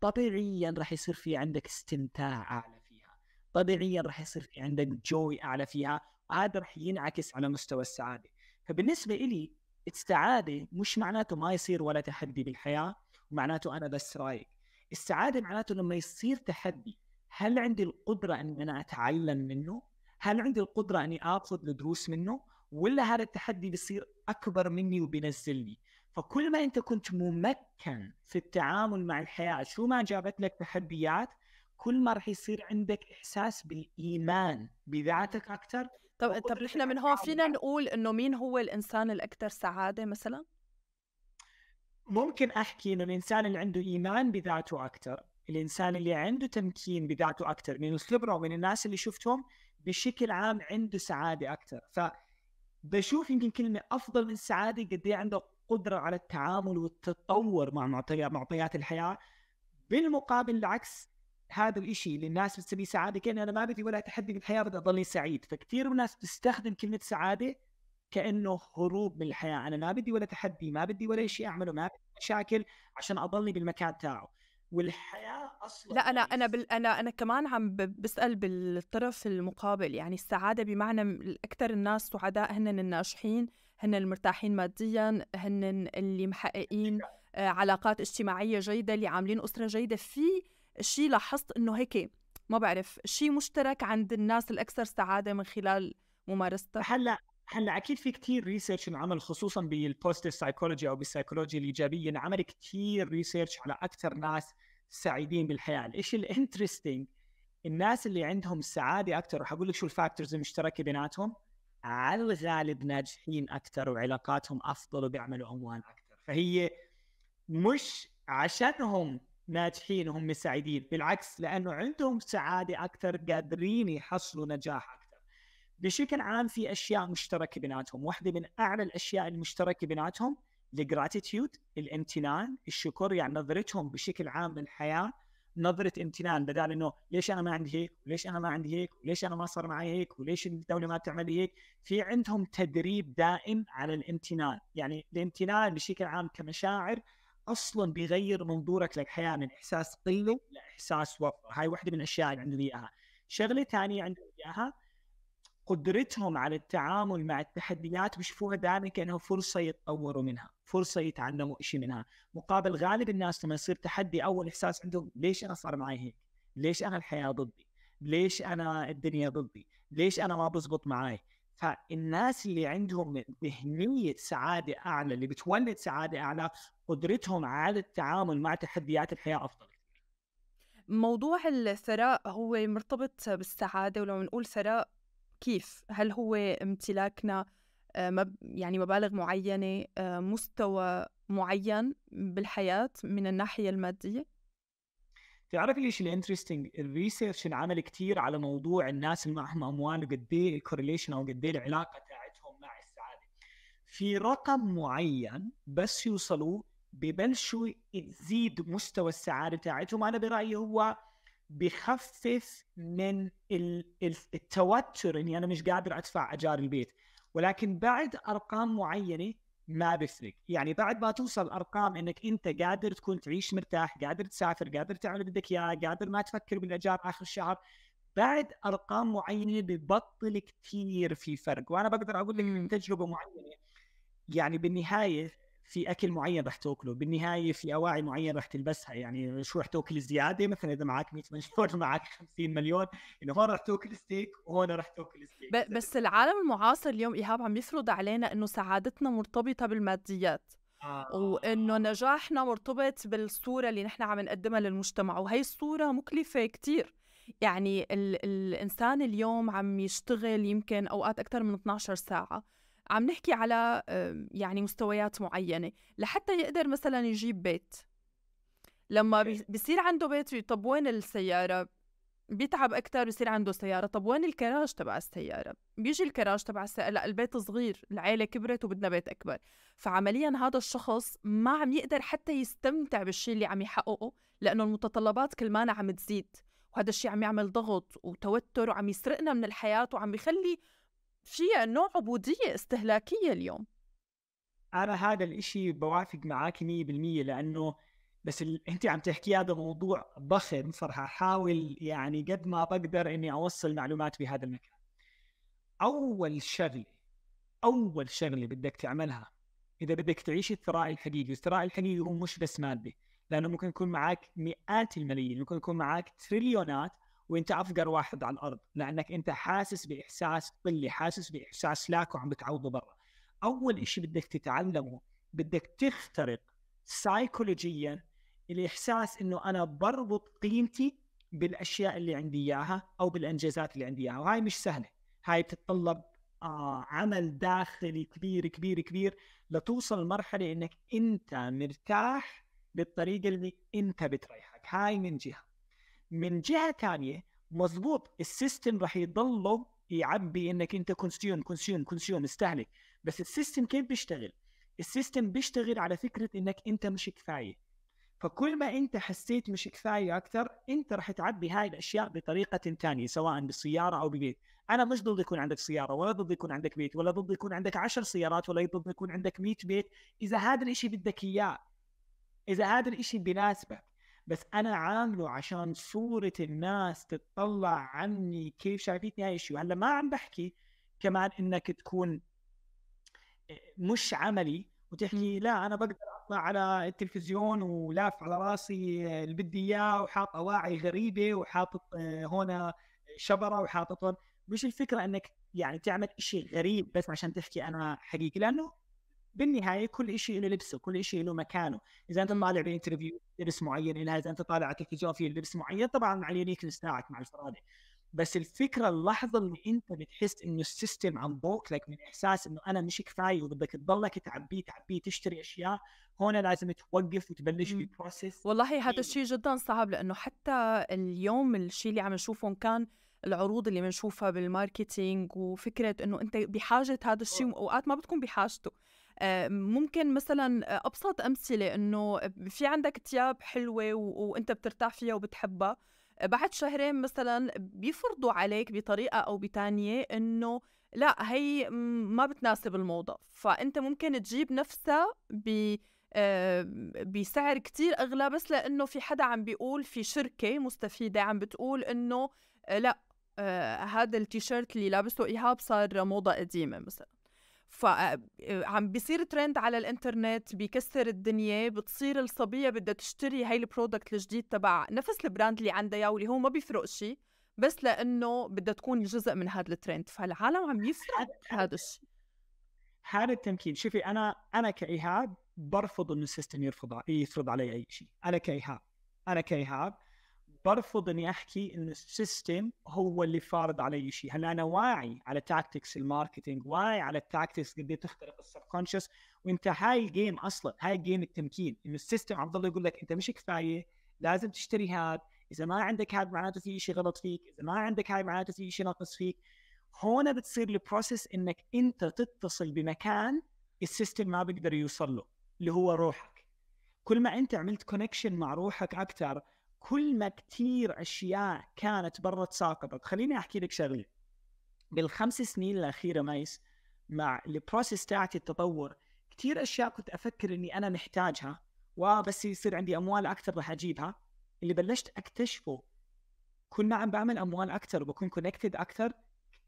طبيعيا راح يصير في عندك استمتاع اعلى فيها طبيعيا راح يصير في عندك جوي اعلى فيها هذا راح ينعكس على مستوى السعاده فبالنسبه لي السعاده مش معناته ما يصير ولا تحدي بالحياه ومعناته انا بس رايق السعاده معناته لما يصير تحدي هل عندي القدره ان انا اتعلم منه هل عندي القدره اني اخذ الدروس منه ولا هذا التحدي بيصير اكبر مني وبينزلني فكل ما انت كنت ممكن في التعامل مع الحياه شو ما جابت لك تحديات كل ما راح يصير عندك احساس بالايمان بذاتك اكثر طب طب نحن من هون فينا نقول انه مين هو الانسان الاكثر سعاده مثلا؟ ممكن احكي انه الانسان اللي عنده ايمان بذاته اكثر، الانسان اللي عنده تمكين بذاته اكثر من الخبره ومن الناس اللي شفتهم بشكل عام عنده سعاده اكثر، ف بشوف يمكن كلمه افضل من السعاده قد ايه عنده القدره على التعامل والتطور مع معطيات الحياه بالمقابل العكس هذا الإشي اللي الناس بتسميه سعاده كان انا ما بدي ولا تحدي بالحياه بدي اضلني سعيد فكثير من الناس بتستخدم كلمه سعاده كانه هروب من الحياه انا ما بدي ولا تحدي ما بدي ولا شيء اعمله ما بدي مشاكل عشان اضلني بالمكان تاعه والحياه اصلا لا انا انا بال... انا انا كمان عم بسال بالطرف المقابل يعني السعاده بمعنى اكثر الناس سعداء هن الناجحين هن المرتاحين ماديا هن اللي محققين آه، علاقات اجتماعيه جيده اللي عاملين اسره جيده في شيء لاحظت انه هيك ما بعرف شيء مشترك عند الناس الاكثر سعاده من خلال ممارستها هلا هلا اكيد في كثير ريسيرش انعمل خصوصا بالبوزيتيف سايكولوجي او بالسايكولوجي الايجابيه انعمل كثير ريسيرش على اكثر ناس سعيدين بالحياه، الشيء الانترستنج الناس اللي عندهم سعاده اكثر رح اقول لك شو الفاكتورز المشتركه بيناتهم على الغالب ناجحين اكثر وعلاقاتهم افضل وبيعملوا اموال اكثر فهي مش عشانهم ناجحين وهم سعيدين بالعكس لانه عندهم سعاده اكثر قادرين يحصلوا نجاح اكثر بشكل عام في اشياء مشتركه بيناتهم واحده من اعلى الاشياء المشتركه بيناتهم الجراتيتيود الامتنان الشكر يعني نظرتهم بشكل عام للحياه نظره امتنان بدل انه ليش انا ما عندي هيك وليش انا ما عندي هيك وليش انا ما صار معي هيك وليش الدوله ما بتعمل لي هيك في عندهم تدريب دائم على الامتنان يعني الامتنان بشكل عام كمشاعر اصلا بيغير منظورك للحياه من احساس قله لاحساس وفره هاي وحده من الاشياء اللي عندهم اياها شغله ثانيه عندهم اياها قدرتهم على التعامل مع التحديات بيشوفوها دائما كانها فرصه يتطوروا منها، فرصه يتعلموا شيء منها، مقابل غالب الناس لما يصير تحدي اول احساس عندهم ليش انا صار معي هيك؟ ليش انا الحياه ضدي؟ ليش انا الدنيا ضدي؟ ليش انا ما بزبط معي؟ فالناس اللي عندهم ذهنيه سعاده اعلى اللي بتولد سعاده اعلى قدرتهم على التعامل مع تحديات الحياه افضل. موضوع الثراء هو مرتبط بالسعادة ولو نقول ثراء كيف هل هو امتلاكنا آه، يعني مبالغ معينة آه، مستوى معين بالحياة من الناحية المادية تعرف ليش الانترستنج الريسيرش انعمل كثير على موضوع الناس اللي معهم اموال وقد ايه الكورليشن او قد ايه العلاقه تاعتهم مع السعاده في رقم معين بس يوصلوا ببلشوا تزيد مستوى السعاده تاعتهم انا برايي هو بيخفف من التوتر اني انا مش قادر ادفع اجار البيت ولكن بعد ارقام معينه ما بفرق يعني بعد ما توصل ارقام انك انت قادر تكون تعيش مرتاح قادر تسافر قادر تعمل بدك اياه قادر ما تفكر بالاجار اخر الشهر بعد ارقام معينه ببطل كثير في فرق وانا بقدر اقول لك من تجربه معينه يعني بالنهايه في اكل معين رح تاكله بالنهايه في اواعي معين رح تلبسها يعني شو رح تاكل زياده مثلا اذا معك 100 مليون معك 50 مليون انه هون رح تاكل ستيك وهون رح تاكل ستيك بس العالم المعاصر اليوم ايهاب عم يفرض علينا انه سعادتنا مرتبطه بالماديات آه. وانه نجاحنا مرتبط بالصوره اللي نحن عم نقدمها للمجتمع وهي الصوره مكلفه كثير يعني ال الانسان اليوم عم يشتغل يمكن اوقات اكثر من 12 ساعه عم نحكي على يعني مستويات معينة لحتى يقدر مثلا يجيب بيت لما بيصير عنده بيت طب وين السيارة بيتعب أكتر بيصير عنده سيارة طب وين الكراج تبع السيارة بيجي الكراج تبع السيارة لا البيت صغير العيلة كبرت وبدنا بيت أكبر فعمليا هذا الشخص ما عم يقدر حتى يستمتع بالشيء اللي عم يحققه لأنه المتطلبات كل ما عم تزيد وهذا الشيء عم يعمل ضغط وتوتر وعم يسرقنا من الحياة وعم يخلي في نوع عبودية استهلاكية اليوم أنا هذا الإشي بوافق معك 100% لأنه بس اللي أنت عم تحكي هذا موضوع ضخم فرح أحاول يعني قد ما بقدر إني أوصل معلومات بهذا المكان أول شغلة أول شغلة بدك تعملها إذا بدك تعيش الثراء الحقيقي الثراء الحقيقي هو مش بس مادي لأنه ممكن يكون معك مئات الملايين ممكن يكون معك تريليونات وانت افقر واحد على الارض لانك انت حاسس باحساس قله حاسس باحساس لاك وعم بتعوضه برا اول شيء بدك تتعلمه بدك تخترق سايكولوجيا الاحساس انه انا بربط قيمتي بالاشياء اللي عندي اياها او بالانجازات اللي عندي اياها وهاي مش سهله هاي بتتطلب آه عمل داخلي كبير كبير كبير لتوصل لمرحله انك انت مرتاح بالطريقه اللي انت بتريحك هاي من جهه من جهه ثانيه مظبوط السيستم راح يضله يعبي انك انت كونسيوم كونسيوم كونسيوم استهلك بس السيستم كيف بيشتغل؟ السيستم بيشتغل على فكره انك انت مش كفايه فكل ما انت حسيت مش كفايه اكثر انت راح تعبي هاي الاشياء بطريقه ثانيه سواء بسياره او ببيت انا مش ضد يكون عندك سياره ولا ضد يكون عندك بيت ولا ضد يكون عندك 10 سيارات ولا ضد يكون عندك 100 بيت اذا هذا الشيء بدك اياه اذا هذا الشيء بناسبك بس انا عامله عشان صوره الناس تتطلع عني كيف شايفتني هاي الشيء هلا ما عم بحكي كمان انك تكون آه، مش عملي وتحكي لا انا بقدر اطلع على التلفزيون ولاف على راسي آه، اللي بدي اياه وحاط اواعي غريبه وحاطط هنا آه، شبره وحاطط مش الفكره انك يعني تعمل شيء غريب بس عشان تحكي انا حقيقي لانه بالنهايه كل شيء له لبسه كل شيء له مكانه اذا انت طالع بانترفيو لبس معين اذا انت طالع على التلفزيون في لبس معين طبعا على اليونيكنس تاعك مع الفرادة بس الفكره اللحظه اللي انت بتحس انه السيستم عم بوكلك من احساس انه انا مش كفايه وبدك تضلك تعبيه تعبيه تشتري اشياء هون لازم توقف وتبلش بروسيس والله هذا إيه. الشيء جدا صعب لانه حتى اليوم الشيء اللي عم نشوفهم كان العروض اللي بنشوفها بالماركتينج وفكره انه انت بحاجه هذا الشيء واوقات آه. ما بتكون بحاجته آه، ممكن مثلا ابسط امثله انه في عندك ثياب حلوه وانت بترتاح فيها وبتحبها بعد شهرين مثلا بيفرضوا عليك بطريقه او بتانية انه لا هي ما بتناسب الموضه فانت ممكن تجيب نفسها ب آه، بسعر كتير أغلى بس لأنه في حدا عم بيقول في شركة مستفيدة عم بتقول إنه لا آه، هذا التيشيرت اللي لابسه إيهاب صار موضة قديمة مثلا فعم آه، بيصير ترند على الانترنت بيكسر الدنيا بتصير الصبيه بدها تشتري هاي البرودكت الجديد تبع نفس البراند اللي عندها ياولي واللي هو ما بيفرق شيء بس لانه بدها تكون جزء من هذا الترند فالعالم عم يفرق هذا الشيء هذا التمكين شوفي انا انا كايهاب برفض انه السيستم يرفض يفرض علي اي شيء انا كايهاب انا كايهاب برفض اني احكي انه السيستم هو اللي فارض علي شيء، هلا انا واعي على تاكتكس الماركتينج، واعي على التاكتكس قد إيه تخترق السبكونشس وانت هاي الجيم اصلا هاي الجيم التمكين، انه السيستم عم يضل يقول لك انت مش كفايه، لازم تشتري هذا، اذا ما عندك هذا معناته في شيء غلط فيك، اذا ما عندك هاي معناته في شيء ناقص فيك. هون بتصير البروسيس انك انت تتصل بمكان السيستم ما بيقدر يوصل له اللي هو روحك. كل ما انت عملت كونكشن مع روحك اكثر كل ما كثير اشياء كانت برا تساقطت، خليني احكي لك شغله بالخمس سنين الاخيره مايس مع البروسيس تاعتي التطور كثير اشياء كنت افكر اني انا محتاجها وبس يصير عندي اموال اكثر رح اجيبها اللي بلشت اكتشفه كنا عم بعمل اموال اكثر وبكون كونكتد اكثر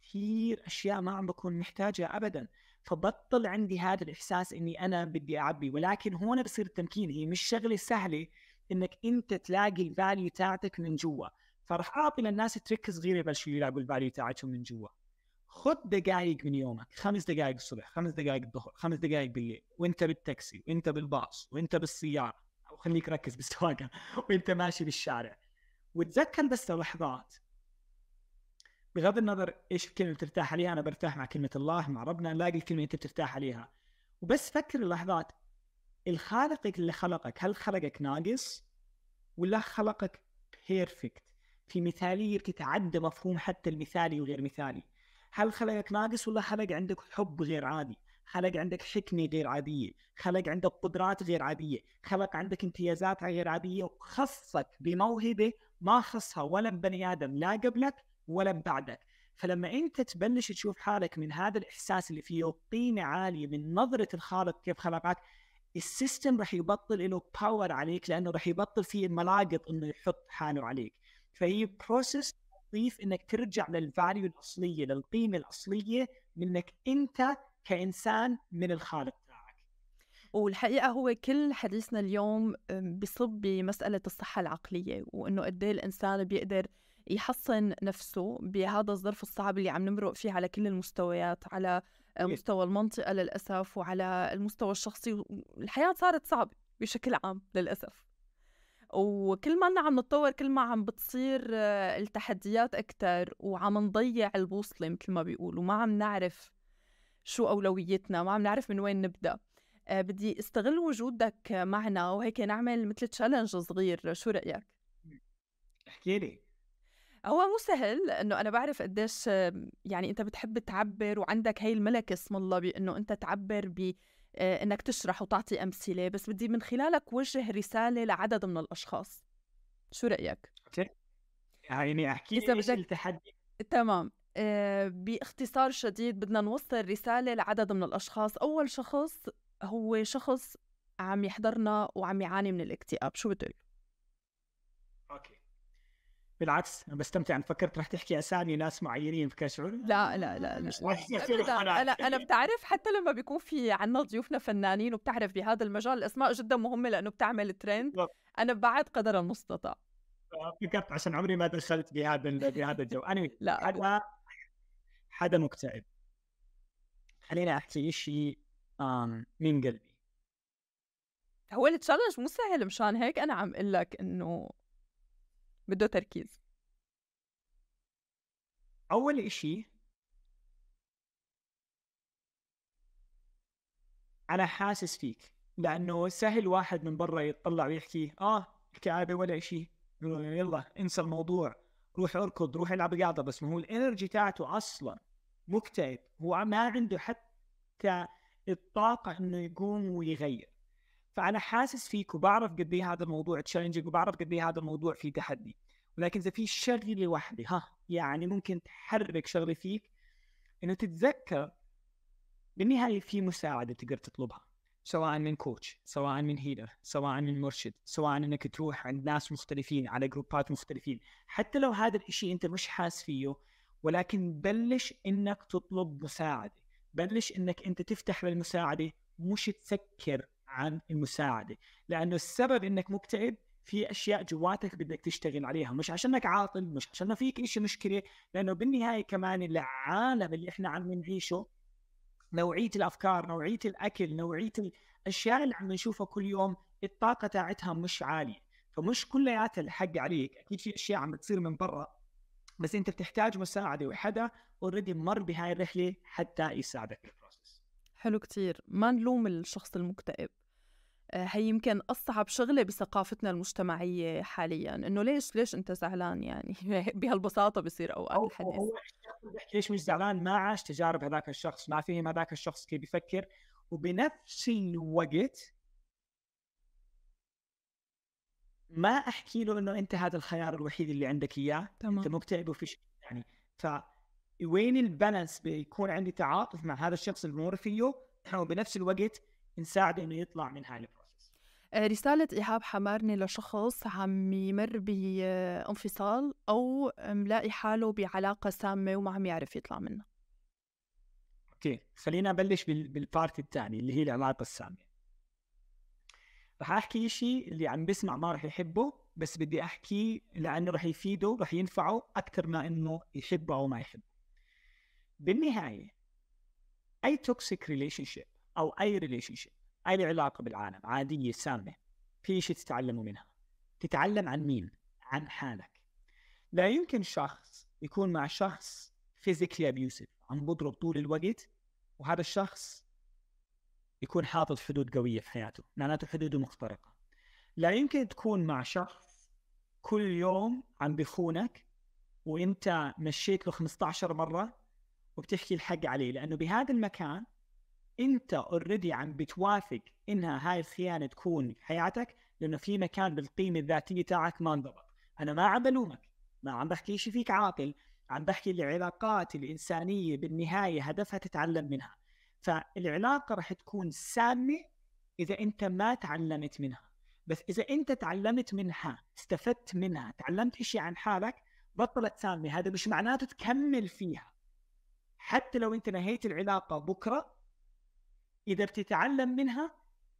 كثير اشياء ما عم بكون محتاجها ابدا فبطل عندي هذا الاحساس اني انا بدي اعبي ولكن هون بصير التمكين هي مش شغله سهله انك انت تلاقي الفاليو تاعتك من جوا فراح اعطي للناس تريك صغيره يبلشوا يلاقوا الفاليو تاعتهم من جوا خذ دقائق من يومك خمس دقائق الصبح خمس دقائق الظهر خمس دقائق بالليل وانت بالتاكسي وانت بالباص وانت بالسياره او خليك ركز بالسواقه وانت ماشي بالشارع وتذكر بس اللحظات بغض النظر ايش الكلمه اللي بترتاح عليها انا برتاح مع كلمه الله مع ربنا نلاقي الكلمه اللي انت بترتاح عليها وبس فكر اللحظات الخالق اللي خلقك هل خلقك ناقص ولا خلقك بيرفكت في مثالية بتتعدى مفهوم حتى المثالي وغير مثالي هل خلقك ناقص ولا خلق عندك حب غير عادي خلق عندك حكمة غير عادية خلق عندك قدرات غير عادية خلق عندك امتيازات غير عادية وخصك بموهبة ما خصها ولا بني آدم لا قبلك ولا بعدك فلما انت تبلش تشوف حالك من هذا الاحساس اللي فيه قيمه عاليه من نظره الخالق كيف خلقك السيستم رح يبطل له باور عليك لانه رح يبطل فيه الملاقط انه يحط حاله عليك فهي بروسس تضيف انك ترجع للفاليو الاصليه للقيمه الاصليه منك انت كانسان من الخالق تاعك والحقيقه هو كل حديثنا اليوم بصب بمساله الصحه العقليه وانه قد إيه الانسان بيقدر يحصن نفسه بهذا الظرف الصعب اللي عم نمرق فيه على كل المستويات على آه، إيه. مستوى المنطقه للاسف وعلى المستوى الشخصي الحياه صارت صعبه بشكل عام للاسف وكل ما عم نتطور كل ما عم بتصير آه، التحديات أكتر وعم نضيع البوصلة مثل ما بيقولوا ما عم نعرف شو أولويتنا ما عم نعرف من وين نبدأ آه، بدي استغل وجودك معنا وهيك نعمل مثل تشالنج صغير شو رأيك؟ احكي لي هو مو سهل لانه انا بعرف قديش يعني انت بتحب تعبر وعندك هاي الملكه اسم الله بانه انت تعبر ب آه، انك تشرح وتعطي امثله بس بدي من خلالك وجه رساله لعدد من الاشخاص شو رايك يعني احكي لي بدك التحدي تمام آه باختصار شديد بدنا نوصل رساله لعدد من الاشخاص اول شخص هو شخص عم يحضرنا وعم يعاني من الاكتئاب شو بتقول اوكي بالعكس انا بستمتع انا فكرت رح تحكي اسامي ناس معينين فكشعور لا لا لا لا انا انا بتعرف حتى لما بيكون في عندنا ضيوفنا فنانين وبتعرف بهذا المجال الاسماء جدا مهمه لانه بتعمل ترند انا بعد قدر المستطاع آه، عشان عمري ما دخلت بهذا بهذا الجو انا لا حدا حدا مكتئب خليني احكي شيء من قلبي هو التشالنج مو سهل مشان هيك انا عم اقول لك انه بده تركيز اول اشي انا حاسس فيك لانه سهل واحد من برا يطلع ويحكي اه الكآبة ولا اشي يلا انسى الموضوع روح اركض روح العب رياضة بس ما هو الانرجي تاعته اصلا مكتئب هو ما عنده حتى الطاقة انه يقوم ويغير فانا حاسس فيك وبعرف قد ايه هذا الموضوع تشالنجينج وبعرف قد ايه هذا الموضوع فيه تحدي ولكن اذا في شغله واحده ها يعني ممكن تحرك شغله فيك انه تتذكر بالنهايه في مساعده تقدر تطلبها سواء من كوتش سواء من هيلر سواء من مرشد سواء انك تروح عند ناس مختلفين على جروبات مختلفين حتى لو هذا الشيء انت مش حاس فيه ولكن بلش انك تطلب مساعده بلش انك انت تفتح للمساعده مش تسكر عن المساعده لانه السبب انك مكتئب في اشياء جواتك بدك تشتغل عليها مش عشانك عاطل مش عشان فيك شيء مشكله لانه بالنهايه كمان العالم اللي احنا عم نعيشه نوعيه الافكار نوعيه الاكل نوعيه الاشياء اللي عم نشوفها كل يوم الطاقه تاعتها مش عاليه فمش كلياتها الحق عليك اكيد في اشياء عم بتصير من برا بس انت بتحتاج مساعده وحدا اوريدي مر بهاي الرحله حتى يساعدك بالبروسس حلو كتير ما نلوم الشخص المكتئب آه، هي يمكن أصعب شغلة بثقافتنا المجتمعية حاليا إنه ليش ليش أنت زعلان يعني بهالبساطة بصير أوقات أو الحديث هو بيحكي ليش مش زعلان ما عاش تجارب هذاك الشخص ما فهم هذاك الشخص كيف بيفكر وبنفس الوقت ما أحكي له إنه أنت هذا الخيار الوحيد اللي عندك إياه تمام. أنت مكتئب وفي شيء يعني ف وين البالانس بيكون عندي تعاطف مع هذا الشخص اللي بمر فيه وبنفس الوقت نساعده انه يطلع من هالبروب آه، رسالة إيهاب حمارني لشخص عم يمر بانفصال أو ملاقي حاله بعلاقة سامة وما عم يعرف يطلع منها اوكي خلينا ابلش بالبارت الثاني اللي هي العلاقه السامة رح احكي شيء اللي عم بسمع ما رح يحبه بس بدي احكيه لانه رح يفيده رح ينفعه اكثر ما انه يحبه او ما يحبه بالنهايه اي توكسيك ريليشن شيب او اي ريليشن شيب أي علاقة بالعالم عادية سامة في شيء تتعلمه منها تتعلم عن مين؟ عن حالك لا يمكن شخص يكون مع شخص فيزيكلي ابيوسيف عم بضرب طول الوقت وهذا الشخص يكون حاطط حدود قوية في حياته معناته حدوده مخترقة لا يمكن تكون مع شخص كل يوم عم بخونك وانت مشيت له 15 مرة وبتحكي الحق عليه لانه بهذا المكان انت اوريدي عم بتوافق انها هاي الخيانه تكون حياتك لانه في مكان بالقيمه الذاتيه تاعك ما انضبط انا ما عم بلومك ما عم بحكي شيء فيك عاقل عم بحكي العلاقات الانسانيه بالنهايه هدفها تتعلم منها فالعلاقه رح تكون سامه اذا انت ما تعلمت منها بس اذا انت تعلمت منها استفدت منها تعلمت شيء عن حالك بطلت سامه هذا مش معناته تكمل فيها حتى لو انت نهيت العلاقه بكره اذا بتتعلم منها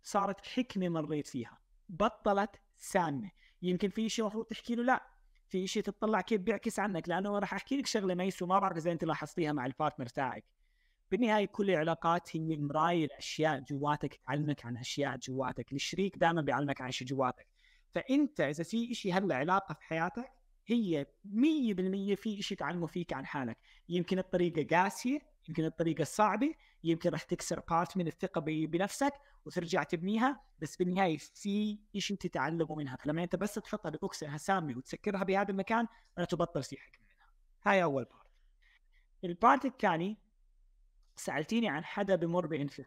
صارت حكمه مريت فيها بطلت سامه يمكن في شيء المفروض تحكي له لا في شيء تطلع كيف بيعكس عنك لانه راح احكي لك شغله ميس وما بعرف اذا انت لاحظتيها مع البارتنر تاعك بالنهايه كل العلاقات هي مرايه لاشياء جواتك تعلمك عن اشياء جواتك الشريك دائما بيعلمك عن شيء جواتك فانت اذا في شيء هلا علاقه في حياتك هي 100% في شيء تعلمه فيك عن حالك يمكن الطريقه قاسيه يمكن الطريقه الصعبه يمكن راح تكسر بارت من الثقه بنفسك وترجع تبنيها بس بالنهايه في شيء تتعلمه منها فلما انت بس تحطها ببوكس سامي وتسكرها بهذا المكان انا تبطل في حكم منها هاي اول بارت البارت الثاني سالتيني عن حدا بمر بانفصال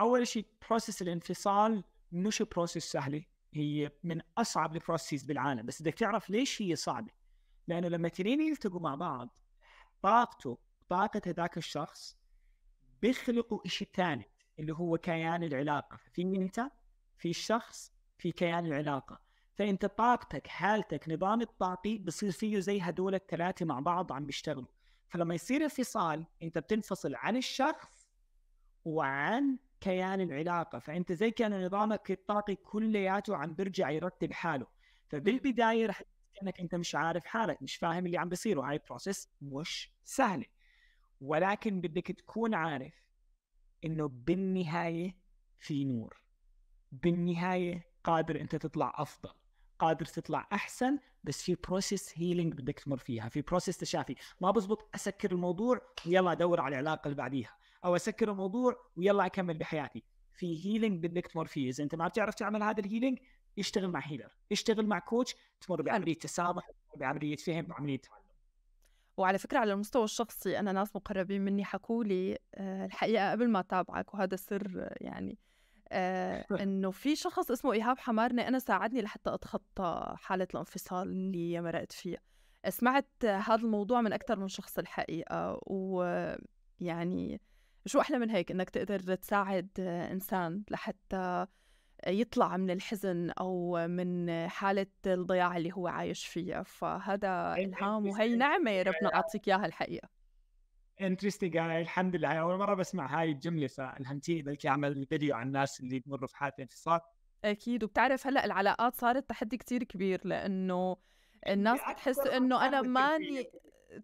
اول شيء بروسيس الانفصال مش بروسيس سهله هي من اصعب البروسيس بالعالم بس بدك تعرف ليش هي صعبه لانه لما تنين يلتقوا مع بعض طاقته طاقة هذاك الشخص بيخلقوا شيء ثاني اللي هو كيان العلاقة في انت في الشخص في كيان العلاقة فانت طاقتك حالتك نظام الطاقي بصير فيه زي هدول الثلاثة مع بعض عم بيشتغلوا فلما يصير انفصال انت بتنفصل عن الشخص وعن كيان العلاقة فانت زي كان نظامك الطاقي كلياته عم بيرجع يرتب حاله فبالبداية رح كانك انت مش عارف حالك مش فاهم اللي عم بيصير وهاي بروسيس مش سهله ولكن بدك تكون عارف انه بالنهايه في نور بالنهايه قادر انت تطلع افضل قادر تطلع احسن بس في بروسيس هيلينج بدك تمر فيها في بروسيس تشافي ما بزبط اسكر الموضوع ويلا ادور على العلاقه اللي بعديها او اسكر الموضوع ويلا اكمل بحياتي في هيلينج بدك تمر فيه اذا انت ما بتعرف تعمل هذا الهيلينج اشتغل مع هيلر اشتغل مع كوتش تمر بعمليه تسامح بعمليه فهم بعمليه تعلم وعلى فكرة على المستوى الشخصي أنا ناس مقربين مني حكوا لي آه، الحقيقة قبل ما تابعك وهذا سر يعني آه، إنه في شخص اسمه إيهاب حمارنة أنا ساعدني لحتى أتخطى حالة الانفصال اللي مرقت فيها سمعت هذا الموضوع من أكثر من شخص الحقيقة ويعني شو أحلى من هيك إنك تقدر تساعد إنسان لحتى يطلع من الحزن او من حاله الضياع اللي هو عايش فيها فهذا الهام وهي نعمه يا ربنا اعطيك اياها الحقيقه انترستنج انا الحمد لله اول مره بسمع هاي الجمله فالهمتيني بلكي اعمل فيديو عن الناس اللي بمروا في حاله انفصال اكيد وبتعرف هلا العلاقات صارت تحدي كتير كبير لانه الناس بتحس انه انا ماني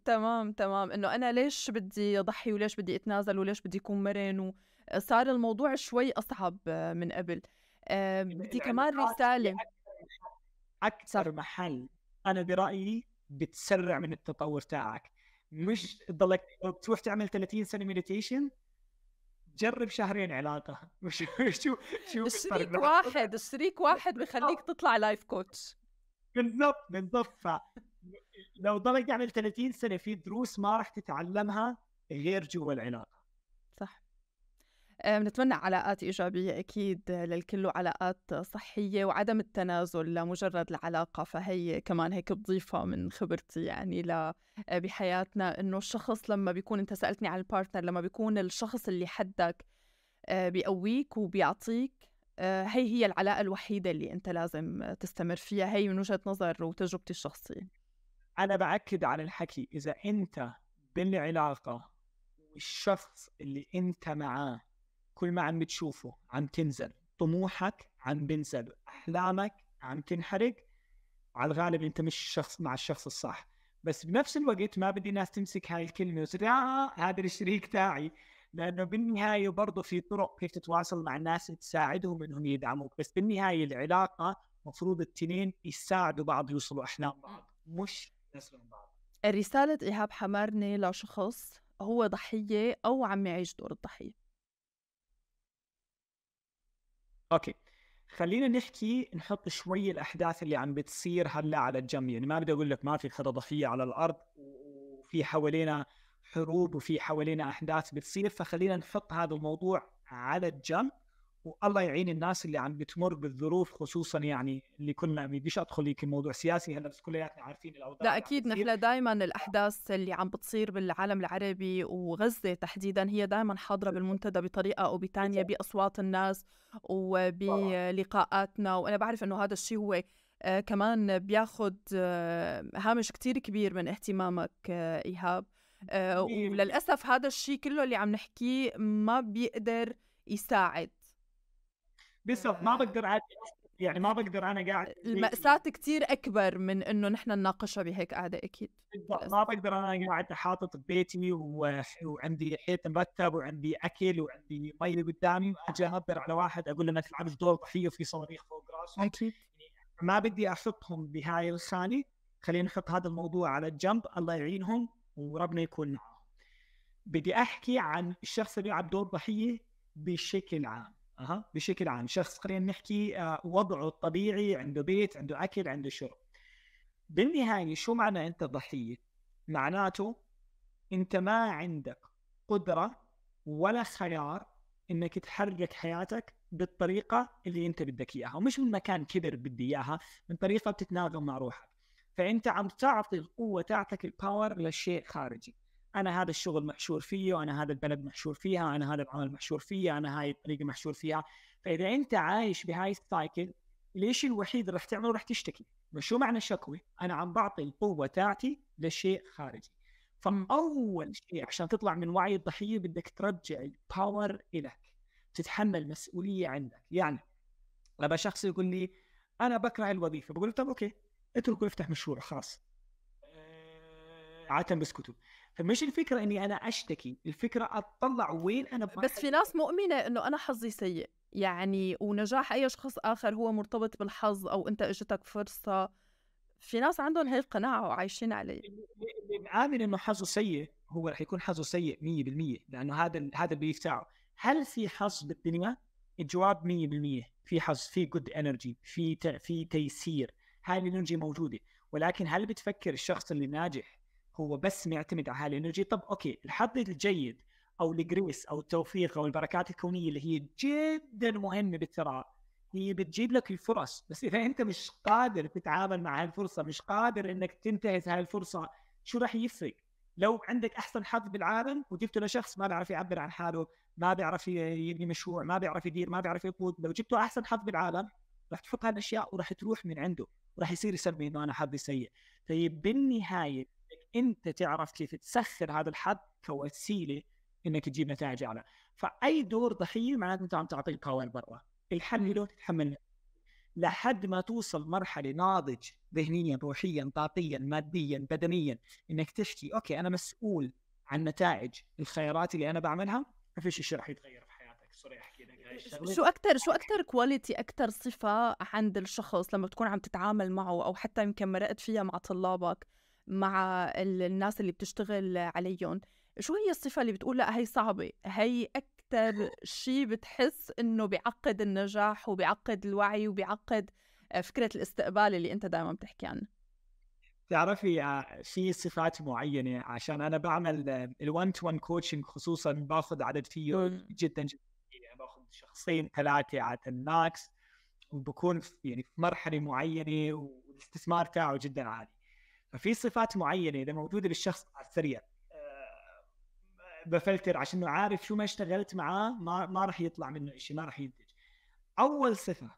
تمام تمام انه انا ليش بدي اضحي وليش بدي اتنازل وليش بدي اكون مرن وصار الموضوع شوي اصعب من قبل بدي يعني يعني كمان رساله اكثر محل انا برايي بتسرع من التطور تاعك مش تضلك تروح تعمل 30 سنه مديتيشن جرب شهرين علاقه مش شو شو الشريك واحد الشريك واحد بخليك تطلع لايف كوتش بالضبط بالضبط لو ضلك تعمل 30 سنه في دروس ما راح تتعلمها غير جوا العلاقه آه، بنتمنى علاقات إيجابية أكيد للكل وعلاقات صحية وعدم التنازل لمجرد العلاقة فهي كمان هيك بضيفها من خبرتي يعني ل آه، بحياتنا إنه الشخص لما بيكون أنت سألتني عن البارتنر لما بيكون الشخص اللي حدك آه، بيقويك وبيعطيك هي هي العلاقة الوحيدة اللي أنت لازم تستمر فيها هي من وجهة نظر وتجربتي الشخصية أنا بأكد على الحكي إذا أنت بالعلاقة والشخص اللي أنت معاه كل ما عم تشوفه عم تنزل طموحك عم بنزل احلامك عم تنحرق على الغالب انت مش شخص مع الشخص الصح بس بنفس الوقت ما بدي ناس تمسك هاي الكلمه وتقول آه،, آه،, آه هذا الشريك تاعي لانه بالنهايه برضه في طرق كيف تتواصل مع الناس تساعدهم انهم يدعموك بس بالنهايه العلاقه مفروض التنين يساعدوا بعض يوصلوا احلام بعض مش يسلموا بعض رسالة إيهاب حمارني لشخص هو ضحية أو عم يعيش دور الضحية اوكي خلينا نحكي نحط شوي الاحداث اللي عم بتصير هلا على الجنب يعني ما بدي اقول لك ما في خطه ضحيه على الارض وفي حوالينا حروب وفي حوالينا احداث بتصير فخلينا نحط هذا الموضوع على الجنب والله يعين الناس اللي عم بتمر بالظروف خصوصا يعني اللي كنا بديش ادخل هيك موضوع سياسي هلا بس كلياتنا يعني عارفين الاوضاع لا اكيد نحن دائما الاحداث اللي عم بتصير بالعالم العربي وغزه تحديدا هي دائما حاضره بالمنتدى بطريقه او بثانيه باصوات الناس وبلقاءاتنا وانا بعرف انه هذا الشيء هو آه، كمان بياخد آه، هامش كتير كبير من اهتمامك آه، إيهاب وللأسف هذا الشيء كله اللي عم نحكيه ما بيقدر يساعد بس ما بقدر عاد يعني ما بقدر انا قاعد المأساة كثير اكبر من انه نحن نناقشها بهيك قاعدة اكيد ما بقدر انا قاعد حاطط ببيتي و... وعندي حيط مرتب وعندي اكل وعندي مي قدامي واجي انظر على واحد اقول له ما تلعبش دور ضحيه في صواريخ فوق راسه اكيد ما بدي احطهم بهاي الخانه خلينا نحط هذا الموضوع على الجنب الله يعينهم وربنا يكون معهم بدي احكي عن الشخص اللي يلعب دور ضحيه بشكل عام اها بشكل عام شخص خلينا نحكي آه، وضعه الطبيعي عنده بيت عنده اكل عنده شرب بالنهايه شو معنى انت ضحيه معناته انت ما عندك قدره ولا خيار انك تحرك حياتك بالطريقه اللي انت بدك اياها ومش من مكان كبر بدي اياها من طريقه بتتناغم مع روحك فانت عم تعطي القوه تاعتك الباور للشيء خارجي انا هذا الشغل محشور فيه وانا هذا البلد محشور فيها انا هذا العمل محشور فيه انا هاي الطريقه محشور فيها فاذا انت عايش بهاي السايكل ليش الوحيد اللي راح تعمله راح تشتكي شو معنى شكوي انا عم بعطي القوه تاعتي لشيء خارجي فاول شيء عشان تطلع من وعي الضحيه بدك ترجع الباور الك تتحمل مسؤوليه عندك يعني لما شخص يقول لي انا بكره الوظيفه بقول له طب اوكي اتركه وافتح مشروع خاص آه. عاده بسكتوا فمش الفكره اني انا اشتكي الفكره اطلع وين انا بس في ناس مؤمنه انه انا حظي سيء يعني ونجاح اي شخص اخر هو مرتبط بالحظ او انت اجتك فرصه في ناس عندهم هاي القناعه وعايشين عليه اللي مآمن انه حظه سيء هو رح يكون حظه سيء 100% لانه هذا هذا البيف تاعه هل في حظ بالدنيا؟ الجواب 100% في حظ في جود انرجي في في تيسير هاي الانرجي موجوده ولكن هل بتفكر الشخص اللي ناجح هو بس معتمد على هالانرجي طب اوكي الحظ الجيد او الجريس او التوفيق او البركات الكونيه اللي هي جدا مهمه بالثراء هي بتجيب لك الفرص بس اذا انت مش قادر تتعامل مع هالفرصه مش قادر انك تنتهز هالفرصه شو راح يفرق لو عندك احسن حظ بالعالم وجبته لشخص ما بيعرف يعبر عن حاله ما بيعرف يبني مشروع ما بيعرف يدير ما بيعرف يقود لو جبته احسن حظ بالعالم راح تفوت هالاشياء وراح تروح من عنده وراح يصير يسمي انه انا حظي سيء طيب بالنهايه انت تعرف كيف تسخر هذا الحد كوسيله انك تجيب نتائج اعلى فاي دور ضحيه معناته انت عم تعطي القوانين برا الحل له تتحمل لحد ما توصل مرحله ناضج ذهنيا روحيا طاقيا ماديا بدنيا انك تحكي اوكي انا مسؤول عن نتائج الخيارات اللي انا بعملها ما فيش شيء راح يتغير في حياتك سوري احكي لك هاي الشغله شو اكثر شو اكثر كواليتي اكثر صفه عند الشخص لما تكون عم تتعامل معه او حتى يمكن مرقت فيها مع طلابك مع الناس اللي بتشتغل عليهم شو هي الصفة اللي بتقول لا هي صعبة هي أكثر شيء بتحس إنه بيعقد النجاح وبيعقد الوعي وبيعقد آه، فكرة الاستقبال اللي أنت دائما بتحكي عنه تعرفي آه، في صفات معينة عشان أنا بعمل الون تو ون كوتشنج خصوصا باخذ عدد فيه جدا جدا يعني باخذ شخصين ثلاثة عادة ماكس وبكون في يعني في مرحلة معينة والاستثمار تاعه جدا عالي ففي صفات معينه اذا موجوده بالشخص على السريع آه، بفلتر عشان عارف شو ما اشتغلت معاه ما ما راح يطلع منه شيء ما راح ينتج اول صفه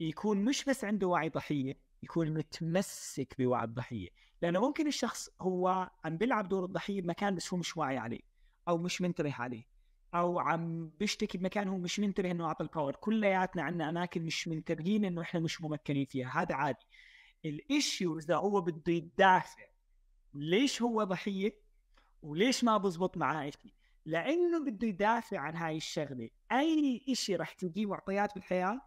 يكون مش بس عنده وعي ضحيه يكون متمسك بوعي الضحيه لانه ممكن الشخص هو عم بيلعب دور الضحيه بمكان بس هو مش واعي عليه او مش منتبه عليه او عم بيشتكي بمكان هو مش منتبه انه اعطى الباور كلياتنا عندنا اماكن مش منتبهين انه احنا مش ممكنين فيها هذا عادي الاشيو اذا هو بده يدافع ليش هو ضحيه وليش ما بزبط معاه شيء لانه بده يدافع عن هاي الشغله اي شيء رح تلقيه معطيات بالحياه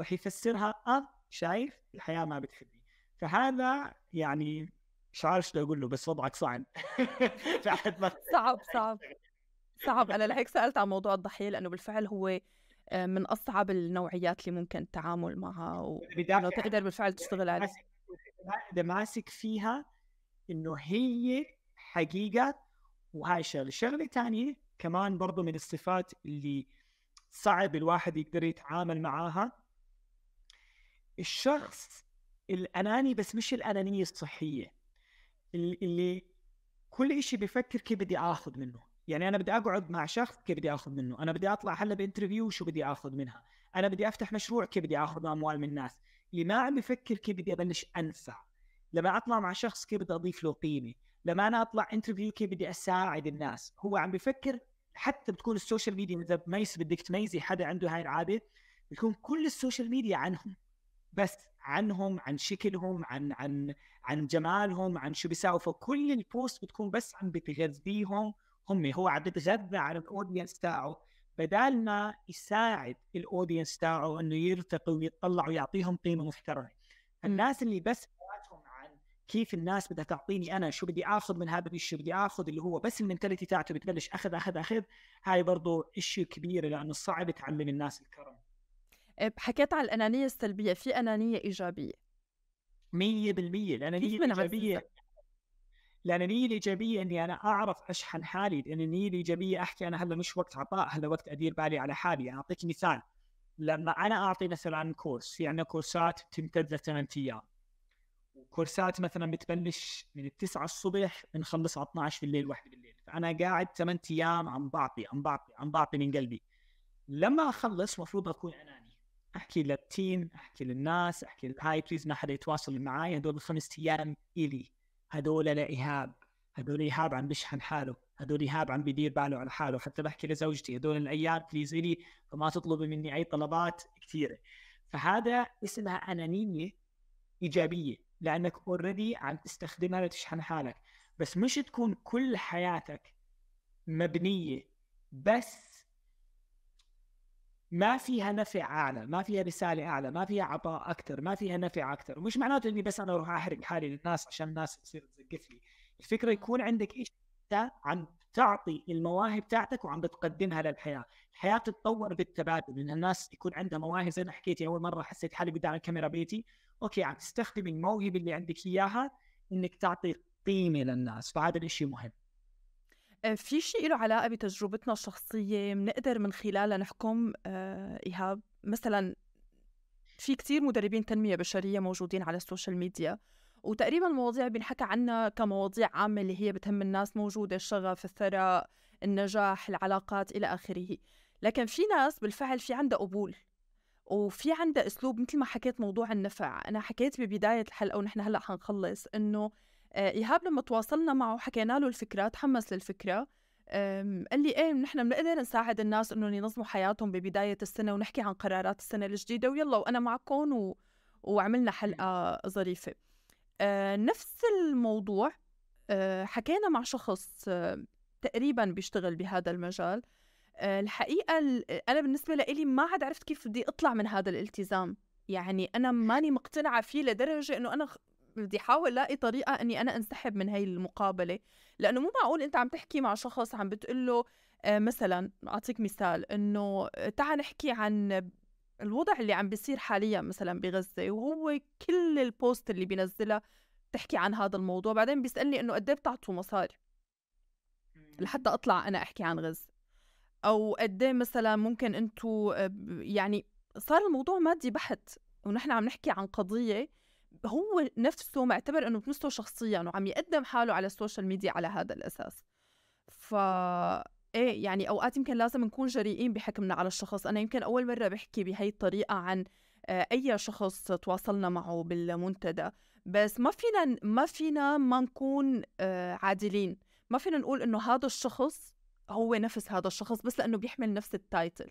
رح يفسرها اه شايف الحياه ما بتحبني فهذا يعني مش عارف شو اقول له بس وضعك صعب صعب صعب صعب انا لهيك سالت عن موضوع الضحيه لانه بالفعل هو آه، من أصعب النوعيات اللي ممكن التعامل معها يعني وإنه تقدر بالفعل يعني تشتغل عليها إذا ماسك فيها إنه هي حقيقة وهاي شغلة شغلة ثانية كمان برضو من الصفات اللي صعب الواحد يقدر يتعامل معاها الشخص الأناني بس مش الأنانية الصحية اللي كل شيء بفكر كيف بدي آخذ منه يعني انا بدي اقعد مع شخص كيف بدي اخذ منه انا بدي اطلع هلا بانترفيو شو بدي اخذ منها انا بدي افتح مشروع كيف بدي اخذ اموال من الناس اللي ما عم بفكر كيف بدي ابلش انفع لما اطلع مع شخص كيف بدي اضيف له قيمه لما انا اطلع انترفيو كيف بدي اساعد الناس هو عم بفكر حتى بتكون السوشيال ميديا اذا بميس بدك تميزي حدا عنده هاي العاده بيكون كل السوشيال ميديا عنهم بس عنهم عن شكلهم عن عن عن جمالهم عن شو بيساووا فكل البوست بتكون بس عم بتغذيهم هم هو عم بتغذى على الاودينس تاعه بدال ما يساعد الاودينس تاعه انه يرتقي ويطلع ويعطيهم قيمه محترمه الناس اللي بس حياتهم عن كيف الناس بدها تعطيني انا شو بدي اخذ من هذا الشيء بدي اخذ اللي هو بس المنتاليتي تاعته بتبلش اخذ اخذ اخذ هاي برضه شيء كبير لانه صعب تعلم الناس الكرم إيه، حكيت على الانانيه السلبيه في انانيه ايجابيه 100% الانانيه الايجابيه لان النيه الايجابيه اني انا اعرف اشحن حالي لان النيه الايجابيه احكي انا هلا مش وقت عطاء هلا وقت ادير بالي على حالي يعني اعطيك مثال لما انا اعطي مثلا كورس في يعني عندنا كورسات تمتد لثمان ايام وكورسات مثلا بتبلش من التسعة الصبح بنخلص على 12 بالليل 1 بالليل فانا قاعد ثمان ايام عم بعطي عم بعطي عم بعطي من قلبي لما اخلص المفروض اكون اناني احكي للتيم احكي للناس احكي هاي بليز ما حدا يتواصل معي هدول الخمس ايام الي هدول لا إيهاب هدول إيهاب عم بشحن حاله هدول إيهاب عم بدير باله على حاله حتى بحكي لزوجتي هدول الأيام إلي فما تطلبي مني أي طلبات كثيرة فهذا اسمها أنانية إيجابية لأنك اوريدي عم تستخدمها لتشحن حالك بس مش تكون كل حياتك مبنية بس ما فيها نفع اعلى، ما فيها رساله اعلى، ما فيها عطاء اكثر، ما فيها نفع اكثر، مش معناته اني بس انا اروح احرق حالي للناس عشان الناس تصير تزقف لي، الفكره يكون عندك ايش انت عم تعطي المواهب تاعتك وعم بتقدمها للحياه، الحياه تتطور بالتبادل ان الناس يكون عندها مواهب زي ما حكيتي اول مره حسيت حالي قدام الكاميرا بيتي، اوكي عم تستخدم الموهبه اللي عندك اياها انك تعطي قيمه للناس، فهذا الشيء مهم. آه، في شيء له علاقة بتجربتنا الشخصية بنقدر من خلالها نحكم آه، إيهاب مثلا في كتير مدربين تنمية بشرية موجودين على السوشيال ميديا وتقريبا المواضيع بينحكى عنها كمواضيع عامة اللي هي بتهم الناس موجودة الشغف الثراء النجاح العلاقات إلى آخره لكن في ناس بالفعل في عندها قبول وفي عندها أسلوب مثل ما حكيت موضوع النفع أنا حكيت ببداية الحلقة ونحن هلأ حنخلص إنه آه، ايهاب لما تواصلنا معه حكينا له الفكره تحمس للفكره قال لي ايه نحن بنقدر نساعد الناس انهم ينظموا حياتهم ببدايه السنه ونحكي عن قرارات السنه الجديده ويلا وانا معكم و... وعملنا حلقه ظريفه آه، نفس الموضوع آه، حكينا مع شخص تقريبا بيشتغل بهذا المجال الحقيقه انا بالنسبه لي ما عاد عرفت كيف بدي اطلع من هذا الالتزام يعني انا ماني مقتنعه فيه لدرجه انه انا بدي احاول الاقي طريقه اني انا انسحب من هاي المقابله لانه مو معقول انت عم تحكي مع شخص عم بتقول له آه، مثلا اعطيك مثال انه تعال نحكي عن الوضع اللي عم بيصير حاليا مثلا بغزه وهو كل البوست اللي بينزلها بتحكي عن هذا الموضوع بعدين بيسالني انه قد ايه بتعطوا مصاري لحتى اطلع انا احكي عن غزه او قد إيه مثلا ممكن انتم آه، يعني صار الموضوع مادي بحت ونحن عم نحكي عن قضيه هو نفسه معتبر انه بنفسه شخصيا وعم يقدم حاله على السوشيال ميديا على هذا الاساس ف ايه يعني اوقات يمكن لازم نكون جريئين بحكمنا على الشخص انا يمكن اول مره بحكي بهي الطريقه عن آه، اي شخص تواصلنا معه بالمنتدى بس ما فينا ما فينا ما نكون آه، عادلين ما فينا نقول انه هذا الشخص هو نفس هذا الشخص بس لانه بيحمل نفس التايتل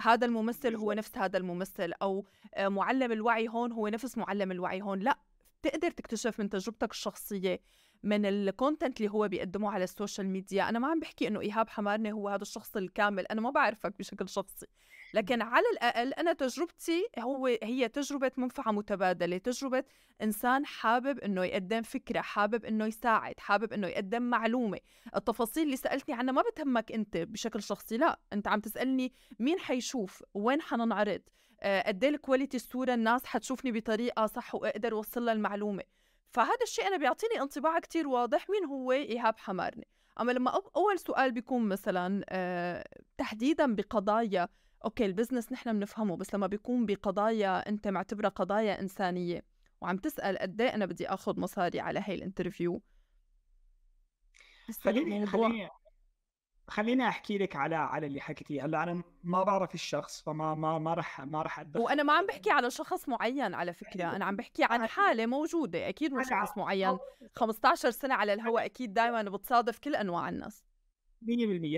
هذا الممثل هو نفس هذا الممثل او آه، معلم الوعي هون هو نفس معلم الوعي هون لا تقدر تكتشف من تجربتك الشخصيه من الكونتنت اللي هو بيقدمه على السوشيال ميديا انا ما عم بحكي انه ايهاب حمارني هو هذا الشخص الكامل انا ما بعرفك بشكل شخصي لكن على الاقل انا تجربتي هو هي تجربه منفعه متبادله تجربه انسان حابب انه يقدم فكره حابب انه يساعد حابب انه يقدم معلومه التفاصيل اللي سالتني عنها ما بتهمك انت بشكل شخصي لا انت عم تسالني مين حيشوف وين حننعرض آه، قد ايه الكواليتي الصوره الناس حتشوفني بطريقه صح واقدر اوصل لها المعلومه فهذا الشيء انا بيعطيني انطباع كتير واضح مين هو ايهاب حمارني اما لما اول سؤال بيكون مثلا آه، تحديدا بقضايا اوكي البزنس نحن بنفهمه بس لما بيكون بقضايا انت معتبرها قضايا انسانيه وعم تسال قد إيه انا بدي اخذ مصاري على هاي الانترفيو خليني خليني خليني احكي لك على على اللي حكيتيه هلا انا ما بعرف الشخص فما ما ما رح ما رح أدخل. وانا ما عم بحكي على شخص معين على فكره أيوة. انا عم بحكي عن حاله موجوده اكيد مش شخص معين 15 سنه على الهواء اكيد دائما بتصادف كل انواع الناس 100%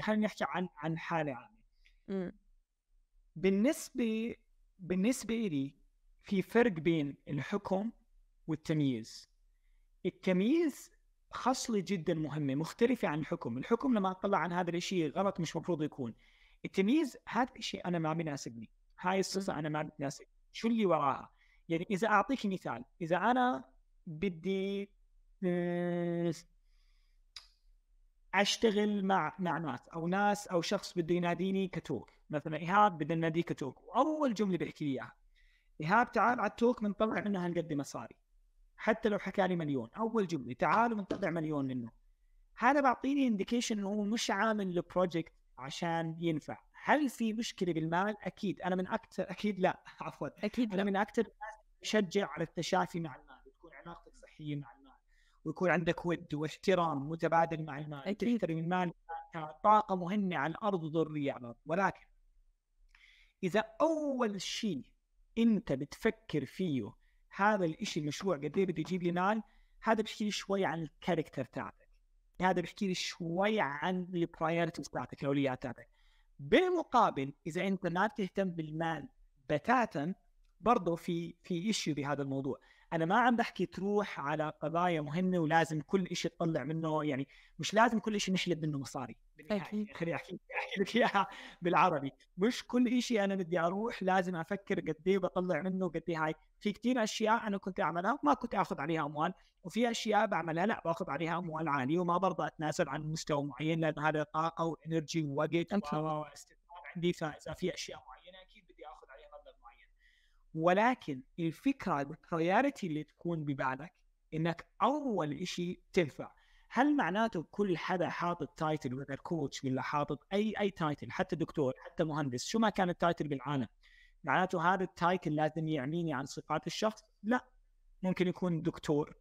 خليني احكي عن عن حاله عامه بالنسبه بالنسبه لي في فرق بين الحكم والتمييز التمييز خصلة جدا مهمة مختلفة عن الحكم الحكم لما أطلع عن هذا الشيء غلط مش مفروض يكون التمييز هذا الشيء أنا ما بيناسبني هاي الصفة أنا ما بتناسب شو اللي وراها يعني إذا أعطيك مثال إذا أنا بدي آه، أشتغل مع مع ناس أو ناس أو شخص بده يناديني كتور مثلا ايهاب بدنا نديك توك واول جمله بيحكي لي اياها ايهاب تعال على التوك بنطلع منه هنقدم مصاري حتى لو حكى لي مليون اول جمله تعالوا بنطلع مليون منه هذا بعطيني انديكيشن انه هو مش عامل البروجكت عشان ينفع هل في مشكله بالمال اكيد انا من اكثر اكيد لا عفوا اكيد انا من اكثر الناس بشجع على التشافي مع المال وتكون علاقتك صحيه مع المال ويكون عندك ود واحترام متبادل مع المال اكيد تحترم المال طاقه مهمه على الارض وضريه على الارض ولكن إذا أول شيء أنت بتفكر فيه هذا الإشي المشروع قد إيه بده يجيب لي مال هذا بيحكي لي شوي عن الكاركتر تاعتك هذا بيحكي لي شوي عن البرايورتيز تاعتك الأولويات تاعتك بالمقابل إذا أنت ما بتهتم بالمال بتاتا برضه في في إشي بهذا الموضوع انا ما عم بحكي تروح على قضايا مهمه ولازم كل شيء تطلع منه يعني مش لازم كل شيء نحلب منه مصاري اكيد خليني احكي احكي لك اياها بالعربي مش كل شيء انا بدي اروح لازم افكر قد ايه بطلع منه قد ايه هاي في كثير اشياء انا كنت اعملها ما كنت اخذ عليها اموال وفي اشياء بعملها لا باخذ عليها اموال عاليه وما برضى اتنازل عن مستوى معين لان هذا طاقه وانرجي ووقت واستثمار عندي فاذا في اشياء معينه ولكن الفكره البريورتي اللي تكون ببالك انك اول شيء تنفع هل معناته كل حدا حاطط تايتل ولا كوتش ولا حاطط اي اي تايتل حتى دكتور حتى مهندس شو ما كان التايتل بالعالم معناته هذا التايتل لازم يعنيني عن صفات الشخص لا ممكن يكون دكتور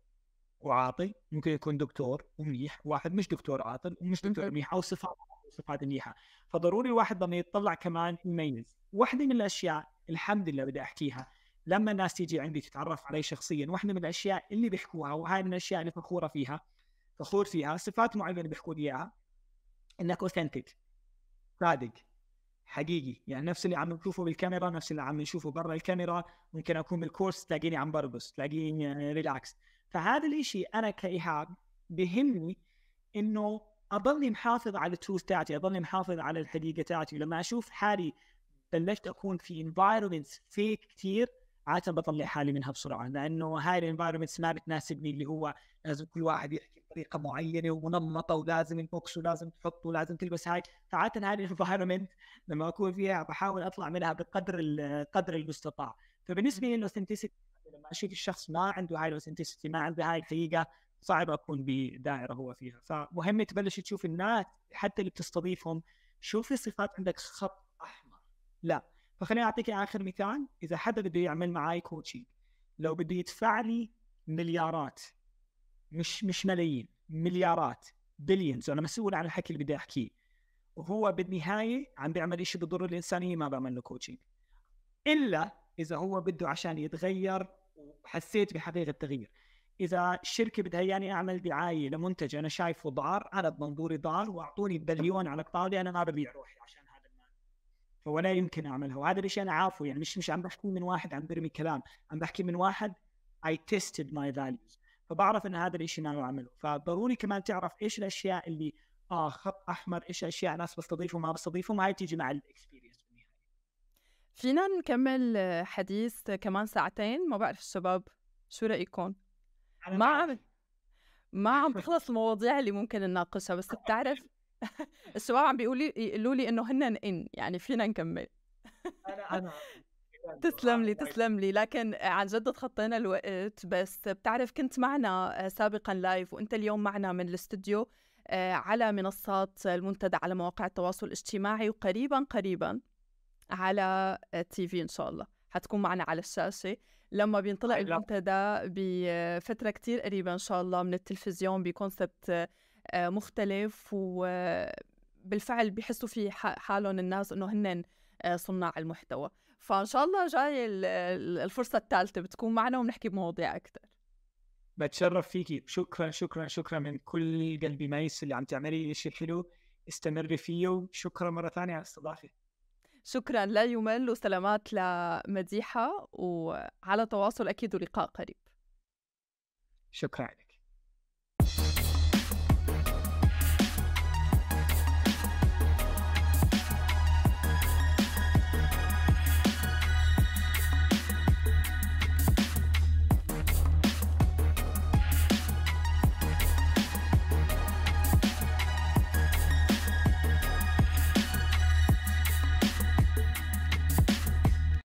وعاطي ممكن يكون دكتور ومنيح واحد مش دكتور عاطل ومش دكتور منيح او صفات صفات منيحه فضروري الواحد لما يتطلع كمان يميز واحده من الاشياء الحمد لله بدي احكيها لما الناس تيجي عندي تتعرف علي شخصيا واحده من الاشياء اللي بيحكوها وهاي من الاشياء اللي فخوره فيها فخور فيها صفات معينه بيحكوا لي اياها انك اوثنتيك صادق حقيقي يعني نفس اللي عم نشوفه بالكاميرا نفس اللي عم نشوفه برا الكاميرا ممكن اكون بالكورس تلاقيني عم برقص تلاقيني ريلاكس آه، فهذا الاشي انا كايهاب بهمني انه اضلني محافظ على التروث تاعتي اضلني محافظ على الحقيقه تاعتي ولما اشوف حالي بلشت اكون في انفايرمنتس فيك كثير عاده بطلع حالي منها بسرعه لانه هاي الانفايرمنتس ما بتناسبني اللي هو لازم كل واحد يحكي بطريقه معينه ومنمطه ولازم البوكس ولازم تحط ولازم تلبس هاي فعاده هاي الانفايرمنت لما اكون فيها بحاول اطلع منها بقدر قدر المستطاع فبالنسبه لي الاوثنتسيتي لما اشوف الشخص ما عنده هاي الاوثنتسيتي ما عنده هاي الحقيقه صعب اكون بدائره هو فيها فمهم تبلش تشوف الناس حتى اللي بتستضيفهم شوف الصفات عندك خط لا فخليني اعطيك اخر مثال اذا حدا بده يعمل معي كوتشنج لو بده يدفع لي مليارات مش مش ملايين مليارات بليونز انا مسؤول عن الحكي اللي بدي احكيه وهو بالنهايه عم بيعمل شيء بضر الانسانيه ما بعمل له كوتشنج الا اذا هو بده عشان يتغير وحسيت بحقيقه التغيير اذا الشركه بدها يعني اعمل دعايه لمنتج انا شايفه ضار انا بمنظوري ضار واعطوني بليون على الطاوله انا ما ببيع روحي عشان فولا يمكن اعملها وهذا الشيء انا عارفه يعني مش مش عم بحكي من واحد عم برمي كلام عم بحكي من واحد اي تيستد ماي فاليوز فبعرف ان هذا الشيء ناوي اعمله فضروري كمان تعرف ايش الاشياء اللي اه خط احمر ايش الاشياء ناس بستضيفهم وما بستضيفهم هي تيجي مع الاكسبيرينس فينا نكمل حديث كمان ساعتين ما بعرف الشباب شو رايكم ما عم ما عم تخلص المواضيع اللي ممكن نناقشها بس بتعرف الشباب عم بيقولي يقولوا لي انه هن ان يعني فينا نكمل انا انا تسلم لي آه، تسلم لي لكن عن جد تخطينا الوقت بس بتعرف كنت معنا آه، سابقا لايف وانت اليوم معنا من الاستوديو آه، على منصات المنتدى على مواقع التواصل الاجتماعي وقريبا قريبا على تي في ان شاء الله حتكون معنا على الشاشه لما بينطلق المنتدى بفتره كتير قريبه ان شاء الله من التلفزيون بكونسبت آه، مختلف وبالفعل بيحسوا في حالهم الناس انه هن آه، صناع المحتوى فان شاء الله جاي الفرصه الثالثه بتكون معنا وبنحكي بمواضيع اكثر بتشرف فيكي شكرا شكرا شكرا من كل قلبي ميس اللي عم تعملي شيء حلو استمري فيه وشكرا مره ثانيه على الاستضافه شكرا لا يمل وسلامات لمديحه وعلى تواصل اكيد ولقاء قريب شكرا لك